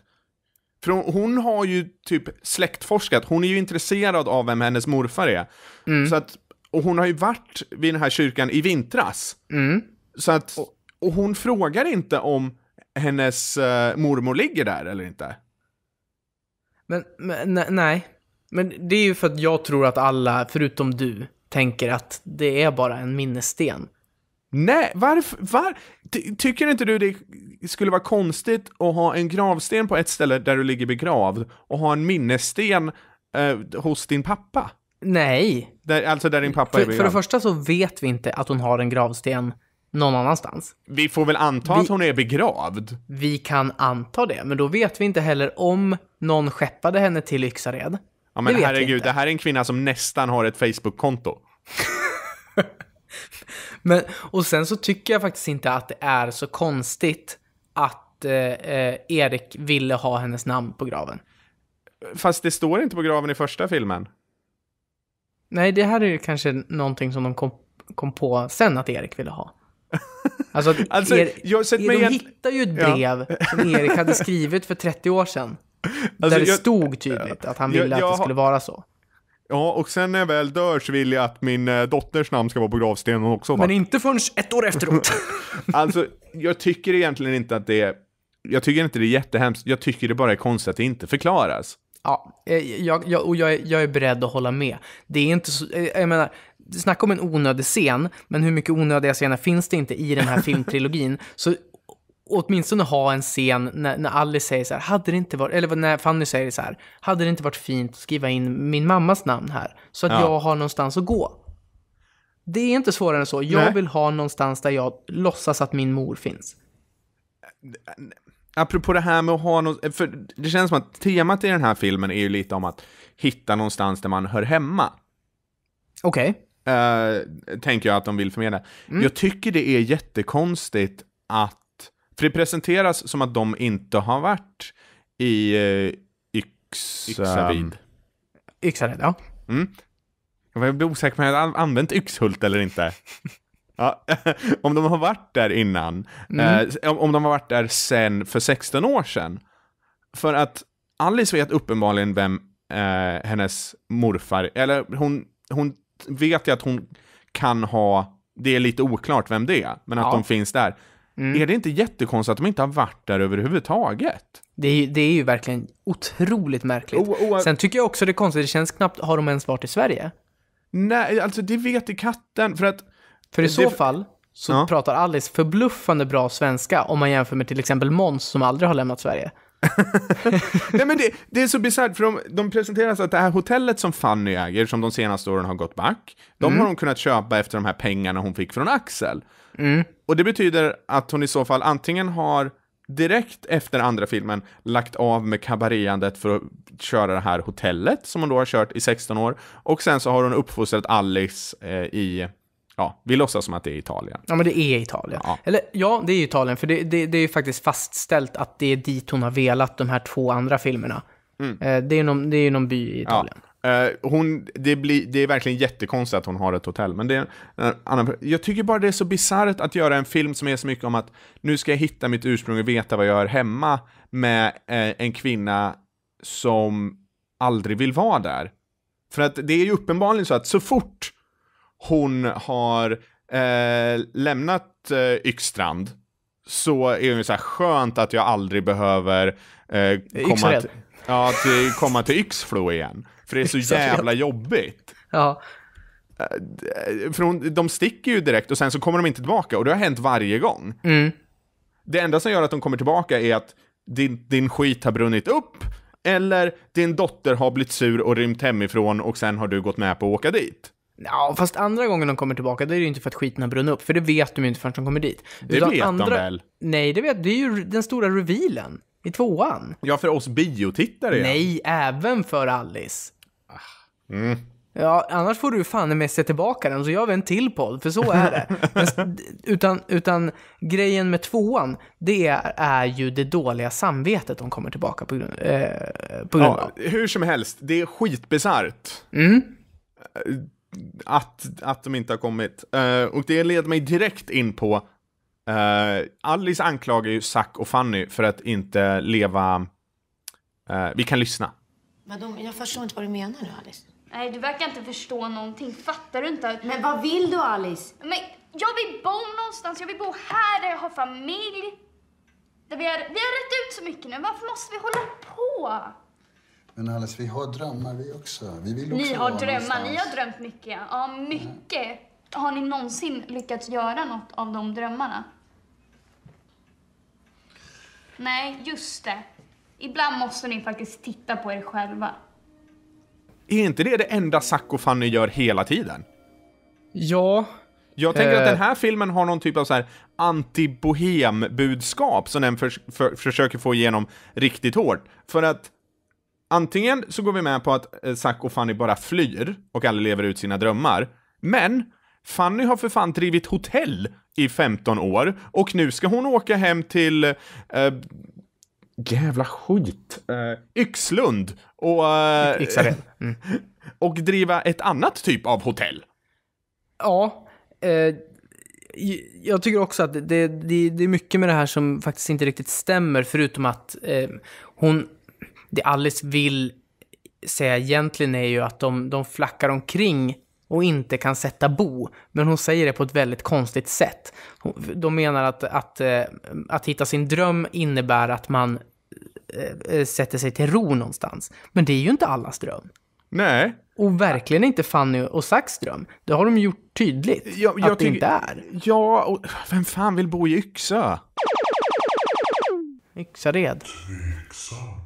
För hon, hon, har ju typ släktforskat, hon är ju intresserad av vem hennes morfar är. Mm. Så att, och hon har ju varit vid den här kyrkan i vintras. Mm. Så att, och hon frågar inte om hennes uh, mormor ligger där eller inte. Men, men nej. Men det är ju för att jag tror att alla, förutom du, tänker att det är bara en minnessten. Nej, varför? Var, ty, tycker inte du det skulle vara konstigt att ha en gravsten på ett ställe där du ligger begravd och ha en minnessten eh, hos din pappa? Nej. Där, alltså där din pappa för, är begravd. För det första så vet vi inte att hon har en gravsten någon annanstans. Vi får väl anta vi, att hon är begravd? Vi kan anta det, men då vet vi inte heller om någon skeppade henne till Yxared. Ja men det herregud, det här är en kvinna som nästan har ett Facebook-konto. Men, och sen så tycker jag faktiskt inte att det är så konstigt att eh, eh, Erik ville ha hennes namn på graven. Fast det står inte på graven i första filmen. Nej, det här är ju kanske någonting som de kom, kom på sen att Erik ville ha. Alltså, alltså er, jag er, de en... hittar ju ett brev ja. som Erik hade skrivit för 30 år sedan. Alltså, där det stod tydligt att han ville jag, jag, att det skulle vara så. Ja, och sen när jag väl dör så vill jag att min eh, dotters namn ska vara på gravstenen också. Va? Men inte förrän ett år efteråt. alltså, jag tycker egentligen inte att det är... Jag tycker inte det är jättehemskt. Jag tycker det bara är konstigt att det inte förklaras. Ja, eh, jag, jag, och jag, jag är beredd att hålla med. Det är inte så... Eh, jag menar, snacka om en onödig scen, men hur mycket onödiga scener finns det inte i den här filmtrilogin? Så åtminstone ha en scen när, när Alice säger så här, hade det inte varit, eller när Fanny säger så här, hade det inte varit fint att skriva in min mammas namn här? Så att ja. jag har någonstans att gå. Det är inte svårare än så. Jag Nej. vill ha någonstans där jag låtsas att min mor finns. Apropå det här med att ha något, för det känns som att temat i den här filmen är ju lite om att hitta någonstans där man hör hemma. Okej. Okay. Uh, eh, tänker jag att de vill förmedla. Mm. Jag tycker det är jättekonstigt att för det presenteras som att de inte har varit i eh, yxa... Yxarid. ja. Mm. Jag blir osäker på om jag har använt Yxhult eller inte. ja. om de har varit där innan, mm. eh, om de har varit där sen för 16 år sedan. För att Alice vet uppenbarligen vem eh, hennes morfar, eller hon, hon vet ju att hon kan ha, det är lite oklart vem det är, men att ja. de finns där. Mm. Är det inte jättekonstigt att de inte har varit där överhuvudtaget? Det är, det är ju verkligen otroligt märkligt. Oh, oh, Sen tycker jag också det är konstigt, det känns knappt, har de ens varit i Sverige? Nej, alltså det vet i katten, för att... För i så det... fall så ja. pratar Alice förbluffande bra svenska om man jämför med till exempel Måns, som aldrig har lämnat Sverige. Nej men det, det är så bisarrt, för de, de presenterar så att det här hotellet som Fanny äger, som de senaste åren har gått back, de mm. har de kunnat köpa efter de här pengarna hon fick från Axel. Mm. Och det betyder att hon i så fall antingen har direkt efter andra filmen lagt av med kabareandet för att köra det här hotellet som hon då har kört i 16 år. Och sen så har hon uppfostrat Alice eh, i Ja, vi låtsas som att det är Italien. Ja, men det är Italien. Ja. Eller ja, det är Italien, för det, det, det är ju faktiskt fastställt att det är dit hon har velat de här två andra filmerna. Mm. Eh, det, är någon, det är ju någon by i Italien. Ja. Eh, hon, det, blir, det är verkligen jättekonstigt att hon har ett hotell. Men det eh, annan, jag tycker bara det är så bisarrt att göra en film som är så mycket om att nu ska jag hitta mitt ursprung och veta vad jag hör hemma med eh, en kvinna som aldrig vill vara där. För att det är ju uppenbarligen så att så fort hon har eh, lämnat eh, Yxstrand så är det så här skönt att jag aldrig behöver eh, komma, till, ja, till, komma till Yxflo igen. För det är så jävla jobbigt. Ja. Eh, för hon, de sticker ju direkt och sen så kommer de inte tillbaka och det har hänt varje gång. Mm. Det enda som gör att de kommer tillbaka är att din, din skit har brunnit upp eller din dotter har blivit sur och rymt hemifrån och sen har du gått med på att åka dit. Ja, fast andra gången de kommer tillbaka, då är det ju inte för att skiten har brunnit upp, för det vet de ju inte förrän de kommer dit. Det Utan vet andra... de väl? Nej, det vet, det är ju den stora revealen. I tvåan? Ja, för oss biotittare. Nej, även för Alice. Ah. Mm. Ja, annars får du fan med se tillbaka den så gör vi en till podd, för så är det. Men, utan, utan grejen med tvåan, det är, är ju det dåliga samvetet de kommer tillbaka på grund, eh, på grund ja, av. Hur som helst, det är skitbisarrt. Mm. Att, att de inte har kommit. Uh, och det leder mig direkt in på Uh, Alice anklagar ju Zack och Fanny för att inte leva... Uh, vi kan lyssna. Vadå? Jag förstår inte vad du menar nu, Alice. Nej, du verkar inte förstå någonting. Fattar du inte? Men vad vill du, Alice? Men jag vill bo någonstans. Jag vill bo här, där jag har familj. Där vi, har, vi har rätt ut så mycket nu. Varför måste vi hålla på? Men Alice, vi har drömmar vi också. Vi vill också Ni har drömmar. Någonstans. Ni har drömt mycket. Ja, mycket. Mm. Har ni någonsin lyckats göra något av de drömmarna? Nej, just det. Ibland måste ni faktiskt titta på er själva. Är inte det det enda Zack och Fanny gör hela tiden? Ja. Jag tänker eh... att den eh. här filmen har någon typ av så här anti-bohem-budskap som den för, för, försöker få igenom riktigt hårt. För att antingen så går vi med på att eh, Zack och Fanny bara flyr och aldrig lever ut sina drömmar, men Fanny har för fan drivit hotell i 15 år och nu ska hon åka hem till eh, jävla skit, eh, Yxlund och, eh, mm. och driva ett annat typ av hotell. Ja, eh, jag tycker också att det, det, det, är mycket med det här som faktiskt inte riktigt stämmer, förutom att eh, hon, det Alice vill säga egentligen är ju att de, de flackar omkring och inte kan sätta bo. Men hon säger det på ett väldigt konstigt sätt. De menar att, att, eh, att hitta sin dröm innebär att man eh, eh, sätter sig till ro någonstans. Men det är ju inte allas dröm. Nej. Och verkligen inte Fanny och Sax dröm. Det har de gjort tydligt jag, jag att det inte är. Ja, och vem fan vill bo i Yxa? Yxared. Tveksam.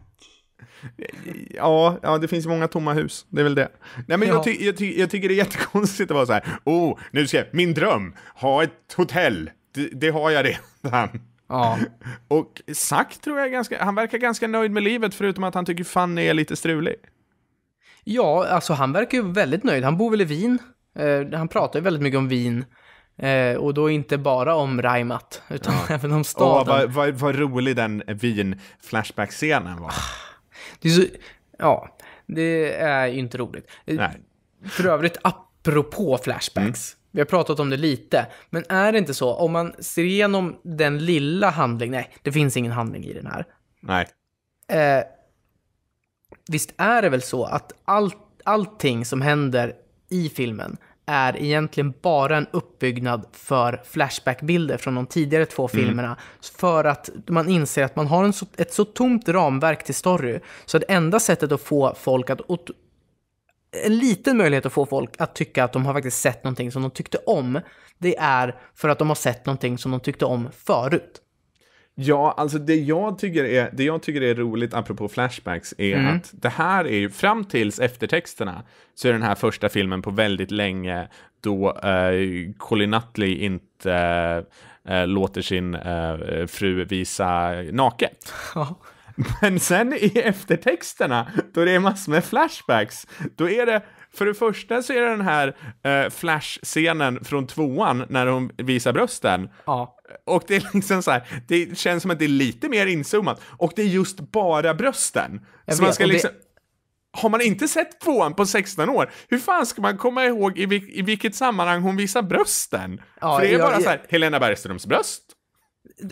Ja, ja, det finns många tomma hus. Det är väl det. Nej, men ja. jag, ty jag, ty jag, tycker det är jättekonstigt att vara så här. Oh, nu ska jag, min dröm, ha ett hotell. Det, det har jag redan. Ja. Och Zack tror jag ganska, han verkar ganska nöjd med livet förutom att han tycker Fanny är lite strulig. Ja, alltså han verkar ju väldigt nöjd. Han bor väl i Wien. Eh, han pratar ju väldigt mycket om Wien. Eh, och då inte bara om Raimat, utan ja. även om staden. Åh, vad, vad, vad rolig den Wien-flashback-scenen var. Ah. Det är så, ja, det är ju inte roligt. Eh, nej. För övrigt, apropå flashbacks. Mm. Vi har pratat om det lite, men är det inte så, om man ser igenom den lilla handlingen, nej, det finns ingen handling i den här. Nej. Eh, visst är det väl så att all, allting som händer i filmen är egentligen bara en uppbyggnad för flashbackbilder från de tidigare två mm. filmerna. Mm. För att man inser att man har en så, ett så tomt ramverk till story, så det enda sättet att få folk att... Åt, en liten möjlighet att få folk att tycka att de har faktiskt sett någonting som de tyckte om, det är för att de har sett någonting som de tyckte om förut. Ja, alltså det jag tycker är, det jag tycker är roligt apropå flashbacks är mm. att det här är ju, fram tills eftertexterna, så är den här första filmen på väldigt länge då uh, Colin Nutley inte uh, uh, låter sin eh, fru visa naket. Men sen i eftertexterna, då det är massor med flashbacks, då är det för det första så är det den här eh, Flash-scenen från tvåan när hon visar brösten. Ja. Och det är liksom så här, det känns som att det är lite mer inzoomat. Och det är just bara brösten. så man ska liksom... Har man inte sett tvåan på 16 år, hur fan ska man komma ihåg i, vil i vilket sammanhang hon visar brösten? Ja, För det är jag, bara jag... så här, Helena Bergströms bröst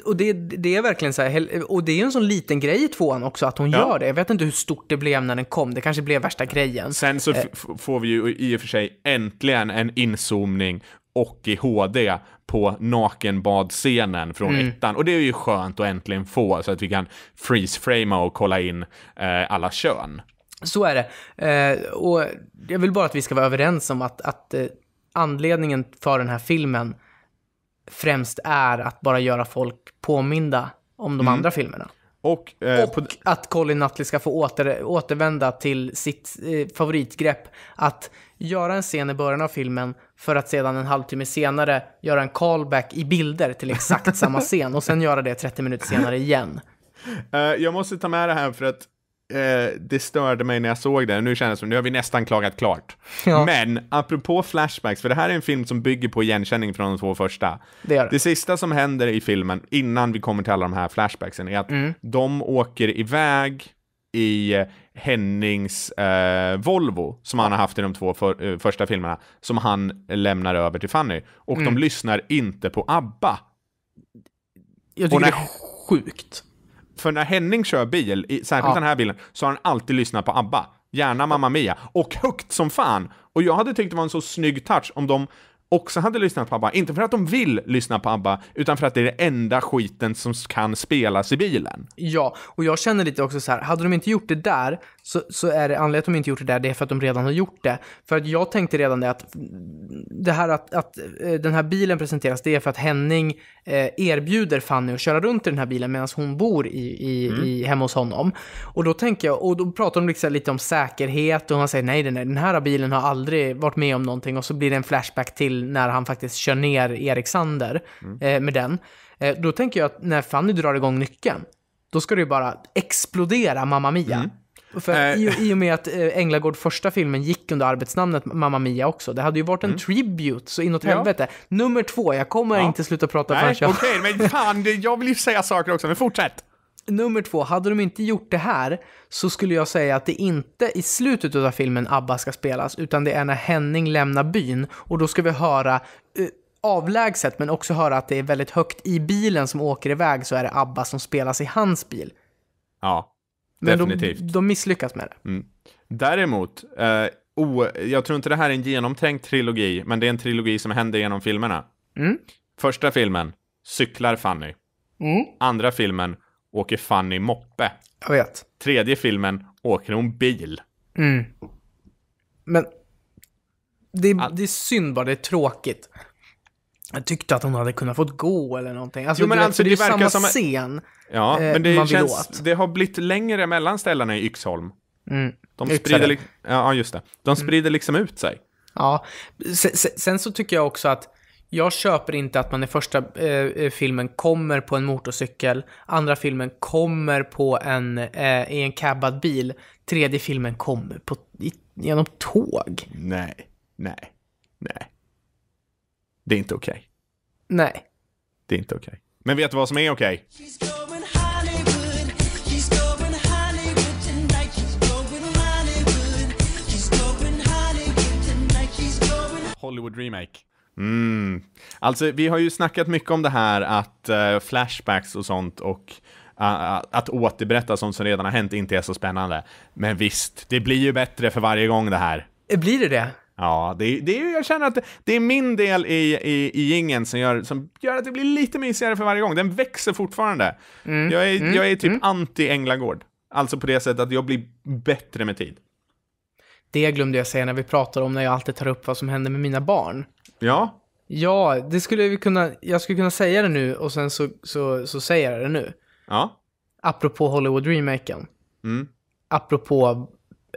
och det, det är verkligen så här, och det är ju en sån liten grej i tvåan också att hon ja. gör det. Jag vet inte hur stort det blev när den kom, det kanske blev värsta grejen. Sen så eh. får vi ju i och för sig äntligen en inzoomning och i HD på nakenbadscenen från mm. ettan. Och det är ju skönt att äntligen få så att vi kan freeze-frama och kolla in eh, alla kön. Så är det. Eh, och jag vill bara att vi ska vara överens om att, att eh, anledningen för den här filmen främst är att bara göra folk påminda om de mm. andra filmerna. Och, eh, och att Colin Nutley ska få åter, återvända till sitt eh, favoritgrepp. Att göra en scen i början av filmen för att sedan en halvtimme senare göra en callback i bilder till exakt samma scen och sen göra det 30 minuter senare igen. Uh, jag måste ta med det här för att eh, det störde mig när jag såg det. Nu känns det som, nu har vi nästan klagat klart. Ja. Men apropå flashbacks, för det här är en film som bygger på igenkänning från de två första. Det, det. det sista som händer i filmen, innan vi kommer till alla de här flashbacksen, är att mm. de åker iväg i eh, Hennings eh, Volvo som han har haft i de två för, eh, första filmerna som han lämnar över till Fanny och mm. de lyssnar inte på ABBA. Jag tycker när, det är sjukt. För när Henning kör bil, i, särskilt ja. den här bilen, så har han alltid lyssnat på ABBA. Gärna Mamma Mia. Och högt som fan! Och jag hade tyckt det var en så snygg touch om de också hade lyssnat på ABBA. Inte för att de vill lyssna på ABBA, utan för att det är det enda skiten som kan spelas i bilen. Ja, och jag känner lite också så här, hade de inte gjort det där så, så är det anledningen till att de inte gjort det där, det är för att de redan har gjort det. För att jag tänkte redan det att det här att, att eh, den här bilen presenteras, det är för att Henning eh, erbjuder Fanny att köra runt i den här bilen medan hon bor i, i, mm. i, hemma hos honom. Och då tänker jag, och då pratar de liksom lite om säkerhet och han säger nej, den här, den här bilen har aldrig varit med om någonting och så blir det en flashback till när han faktiskt kör ner Erik Sander mm. Eh, med den. då tänker jag att när Fanny drar igång nyckeln, då ska det ju bara explodera Mamma Mia. Mm. För eh. i, i och med att eh, Änglagård första filmen gick under arbetsnamnet Mamma Mia också. Det hade ju varit en mm. tribute så inåt helvete. Nummer två, jag kommer ja. inte sluta prata Nej, förrän jag... Okej, okay, men fan, jag vill ju säga saker också, men fortsätt. Nummer två, hade de inte gjort det här så skulle jag säga att det inte i slutet av filmen ABBA ska spelas, utan det är när Henning lämnar byn och då ska vi höra eh, avlägset, men också höra att det är väldigt högt i bilen som åker iväg så är det ABBA som spelas i hans bil. Ja. Men Definitivt. De, de misslyckas med det. Mm. Däremot, eh, oh, jag tror inte det här är en genomtänkt trilogi, men det är en trilogi som händer genom filmerna. Mm. Första filmen, cyklar Fanny. Mm. Andra filmen, åker Fanny moppe. Jag vet. Tredje filmen, åker hon bil. Mm. Men det det är synd bara, det är tråkigt. Jag tyckte att hon hade kunnat fått gå eller någonting. Alltså, jo, men alltså, det, alltså, det, det verkar samma som... scen ja, eh, men det man känns, vill åt. Det har blivit längre mellan ställena i Yxholm. Mm. De sprider, li... ja, just det. De mm. sprider mm. liksom ut sig. Ja, sen, sen, så tycker jag också att jag köper inte att man i första eh, eh, filmen kommer på en motorcykel, andra filmen kommer på en, eh, i en cabbad bil, tredje filmen kommer på, i, genom tåg. Nej, nej, nej. Det är inte okej. Okay. Nej. Det är inte okej. Okay. Men vet du vad som är okej? Okay? Hollywood Remake. Mm. Alltså, vi har ju snackat mycket om det här att uh, flashbacks och sånt och uh, att återberätta sånt som redan har hänt inte är så spännande. Men visst, det blir ju bättre för varje gång det här. Blir det det? Ja, det, det, jag känner att det är min del i, i, i ingen som gör, som gör att det blir lite mysigare för varje gång. Den växer fortfarande. Mm, jag, är, mm, jag är typ mm. anti Änglagård. Alltså på det sättet att jag blir bättre med tid. Det glömde jag säga när vi pratade om när jag alltid tar upp vad som händer med mina barn. Ja. Ja, det skulle vi kunna, jag skulle kunna säga det nu och sen så, så, så säger jag det nu. Ja. Apropå Hollywood remaken. Mm. Apropå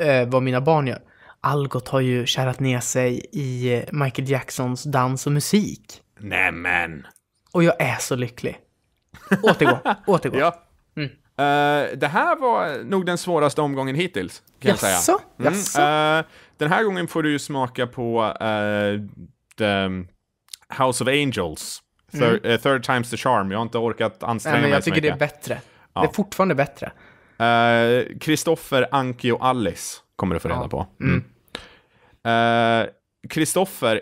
eh, vad mina barn gör. Algot har ju kärat ner sig i eh, Michael Jacksons dans och musik. Nämen! Och jag är så lycklig. Återgå, återgå. ja. Mm. Uh, det här var nog den svåraste omgången hittills, kan Jaså? jag säga. Mm. Uh, den här gången får du ju smaka på uh, House of Angels. Third, mm. third time's the charm. Jag har inte orkat anstränga Nej, men mig så mycket. Jag tycker det är bättre. Ja. Det är fortfarande bättre. Kristoffer, Anki och Alice kommer du få reda på. Mm. mm. Kristoffer,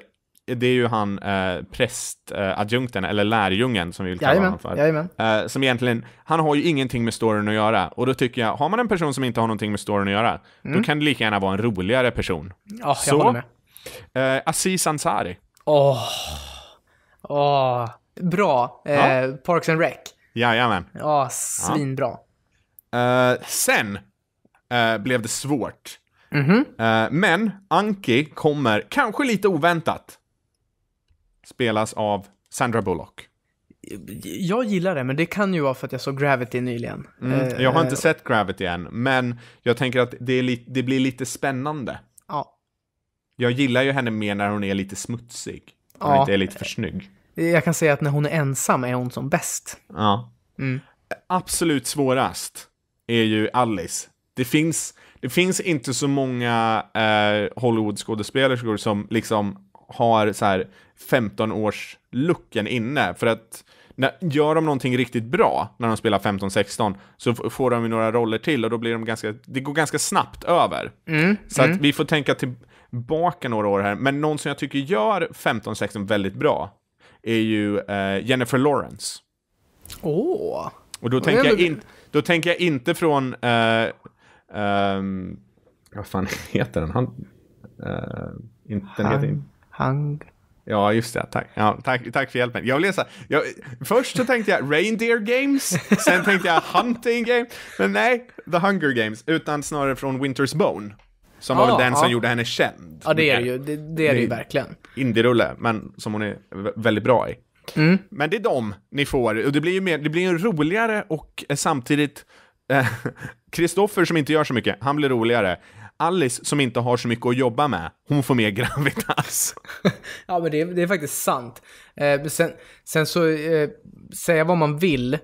eh, det är ju han eh, prästadjunkten, eh, eller lärjungen som vi vill kalla honom för. Jajamän. Eh, som egentligen, han har ju ingenting med storyn att göra. Och då tycker jag, har man en person som inte har någonting med storyn att göra, mm. då kan det lika gärna vara en roligare person. Ja, oh, jag Så, håller med. Eh, Aziz Ansari. Åh. Oh. oh. Bra. Eh, ja. Parks and Rec. Jajamän. Oh, svinbra. Ja, svinbra. Eh, sen blev det svårt. Mm -hmm. Men Anki kommer, kanske lite oväntat, spelas av Sandra Bullock. Jag gillar det, men det kan ju vara för att jag såg Gravity nyligen. Mm, eh, jag har inte eh, sett Gravity än, men jag tänker att det, li det blir lite spännande. Ja. Jag gillar ju henne mer när hon är lite smutsig. När hon inte är lite för snygg. Jag kan säga att när hon är ensam är hon som bäst. Ja. Mm. Absolut svårast är ju Alice. Det finns, det finns inte så många eh, Hollywood-skådespelerskor som liksom har så här 15 års looken inne. För att när, gör de någonting riktigt bra när de spelar 15-16 så får de ju några roller till och då blir de ganska, det går ganska snabbt över. Mm, så mm. att vi får tänka tillbaka några år här. Men någon som jag tycker gör 15-16 väldigt bra är ju eh, Jennifer Lawrence. Åh! Oh. Och då tänker, jag in, då tänker jag inte från eh, Um, vad fan heter den? Han, uh, eh, inte, hang, heter, hang. Ja, just det. Tack, ja, tack, tack för hjälpen. Jag läsa, jag, först så tänkte jag Reindeer Games, sen tänkte jag Hunting Game, men nej, The Hunger Games, utan snarare från Winter's Bone. Som ah, var den som gjorde henne känd. Ja, det är det ju, det, det är det ju verkligen. Indie-rulle, men som hon är väldigt bra i. Mm. Men det är dem ni får, och det blir ju mer, det blir ju roligare och samtidigt Kristoffer som inte gör så mycket, han blir roligare. Alice som inte har så mycket att jobba med, hon får mer gravitas. ja, men det är, det är faktiskt sant. Eh, sen, sen, så, eh, säga vad man vill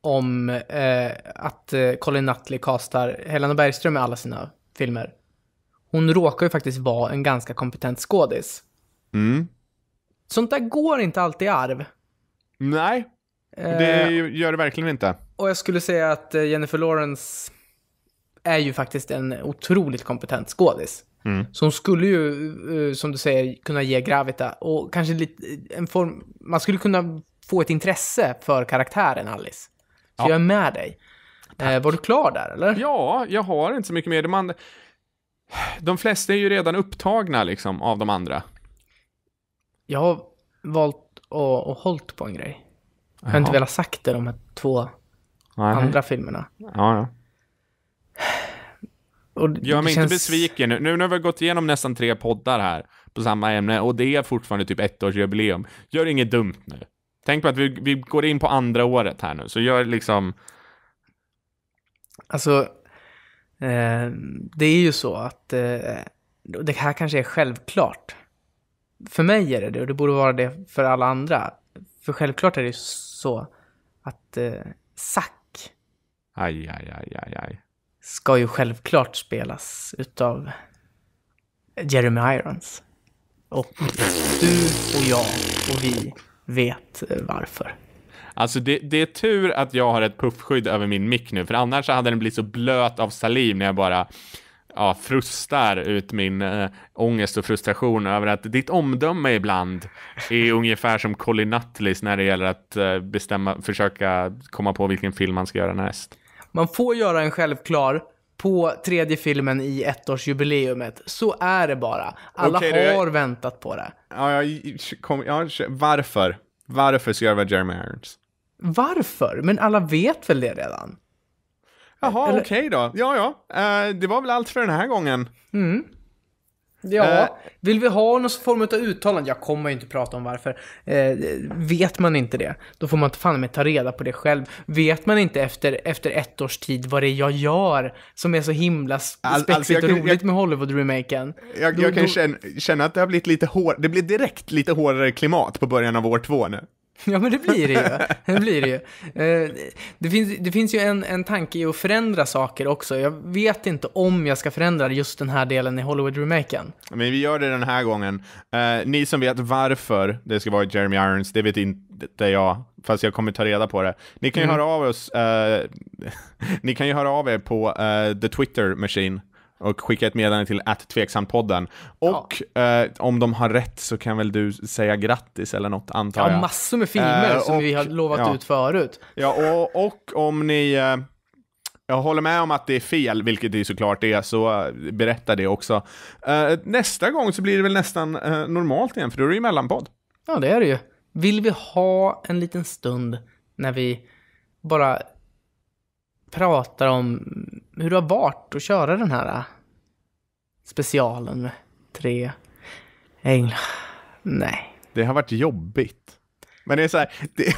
om eh, att eh, Colin Nutley castar Helena Bergström i alla sina filmer. Hon råkar ju faktiskt vara en ganska kompetent skådis. Mm. Sånt där går inte alltid i arv. Nej, det eh. gör det verkligen inte. Och jag skulle säga att eh, Jennifer Lawrence är ju faktiskt en otroligt kompetent skådis. Mm. Så hon skulle ju, eh, som du säger, kunna ge Gravita. Och kanske lite, eh, en form, man skulle kunna få ett intresse för karaktären Alice. Så ja. jag är med dig. Tack. var du klar där eller? Ja, jag har inte så mycket mer. De, andra, de flesta är ju redan upptagna liksom av de andra. Jag har valt och, och hållit på en grej. Jag har Jaha. inte velat sagt det de här två Nej. andra filmerna. Ja, ja. Och det Gör mig känns... inte besviken. Nu, nu har vi gått igenom nästan tre poddar här på samma ämne och det är fortfarande typ ettårsjubileum. Gör inget dumt nu. Tänk på att vi, vi går in på andra året här nu, så gör liksom... Alltså, eh, det är ju så att eh, det här kanske är självklart. För mig är det det och det borde vara det för alla andra. För självklart är det ju så att eh, Zack Aj, aj, aj, aj, aj. Ska ju självklart spelas utav Jeremy Irons. Och du och jag och vi vet varför. Alltså det, det, är tur att jag har ett puffskydd över min mick nu, för annars hade den blivit så blöt av saliv när jag bara ja, frustar ut min äh, ångest och frustration över att ditt omdöme ibland är ungefär som Colin Nutleys när det gäller att äh, bestämma, försöka komma på vilken film man ska göra näst man får göra en självklar på tredje filmen i ettårsjubileumet. Så är det bara. Alla okay, har jag... väntat på det. Ja, jag kom, jag, varför? Varför ska jag vara Jeremy Irons? Varför? Men alla vet väl det redan? Jaha, Eller... okej okay då. Ja, ja. Uh, det var väl allt för den här gången. Mm. Ja, eh, vill vi ha någon form av uttalande? Jag kommer ju inte prata om varför. Eh, vet man inte det, då får man fan med ta reda på det själv. Vet man inte efter, efter ett års tid vad det är jag gör som är så himla all, spexigt alltså, och roligt jag, med Hollywood-remaken? Jag, jag, jag, kan då, känna, känna, att det har blivit lite hårdare, det blir direkt lite hårdare klimat på början av år två nu. Ja, men det blir det ju. Det, blir det, ju. Eh, det, finns, det finns ju en, en tanke i att förändra saker också. Jag vet inte om jag ska förändra just den här delen i Hollywood-remaken. Men vi gör det den här gången. Eh, ni som vet varför det ska vara Jeremy Irons, det vet inte jag, fast jag kommer ta reda på det. Ni kan ju mm. höra av oss, eh, ni kan ju höra av er på eh, the Twitter Machine och skicka ett meddelande till atttveksampodden. Och ja. eh, om de har rätt så kan väl du säga grattis eller något antar jag. Ja, massor med filmer eh, och, som vi har lovat ja. ut förut. Ja, och, och om ni eh, jag håller med om att det är fel, vilket det såklart är, så eh, berätta det också. Eh, nästa gång så blir det väl nästan eh, normalt igen, för då är det ju mellanpodd. Ja, det är det ju. Vill vi ha en liten stund när vi bara pratar om hur det har varit att köra den här äh, specialen med tre änglar. Nej. Det har varit jobbigt. Men det är så här, det,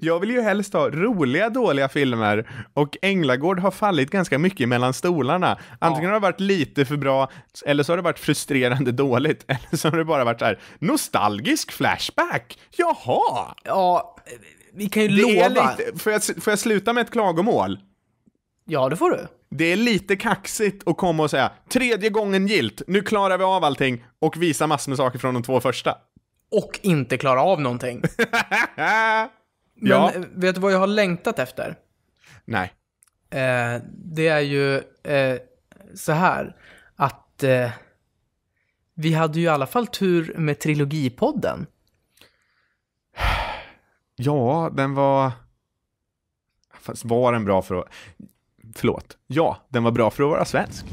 jag vill ju helst ha roliga dåliga filmer och Änglagård har fallit ganska mycket mellan stolarna. Antingen ja. har det varit lite för bra eller så har det varit frustrerande dåligt eller så har det bara varit så här nostalgisk flashback. Jaha! Ja, vi kan ju det lova. Lite, får, jag, får jag sluta med ett klagomål? Ja, det får du det är lite kaxigt att komma och säga tredje gången gilt, nu klarar vi av allting och visa massor med saker från de två första. Och inte klara av någonting. Men eh, vet du vad jag har längtat efter? Nej. Eh, det är ju eh, så här att eh, vi hade ju i alla fall tur med trilogipodden. Ja, den var... Fast var den bra för att... Förlåt. Ja, den var bra för att vara svensk.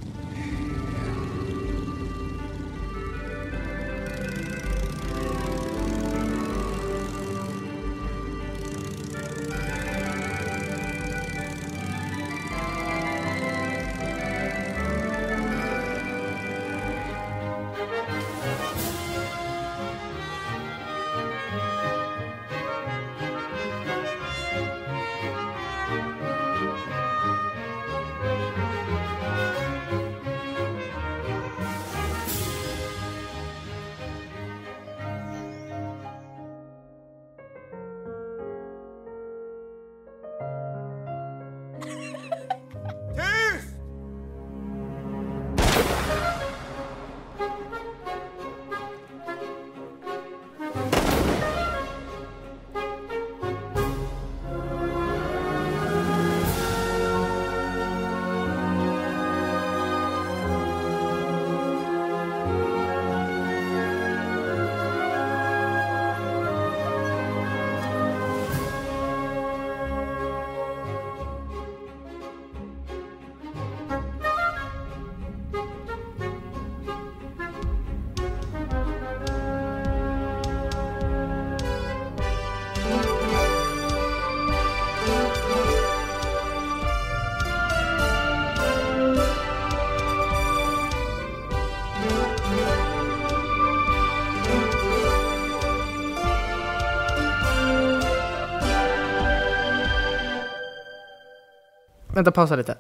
vänta, pausa lite.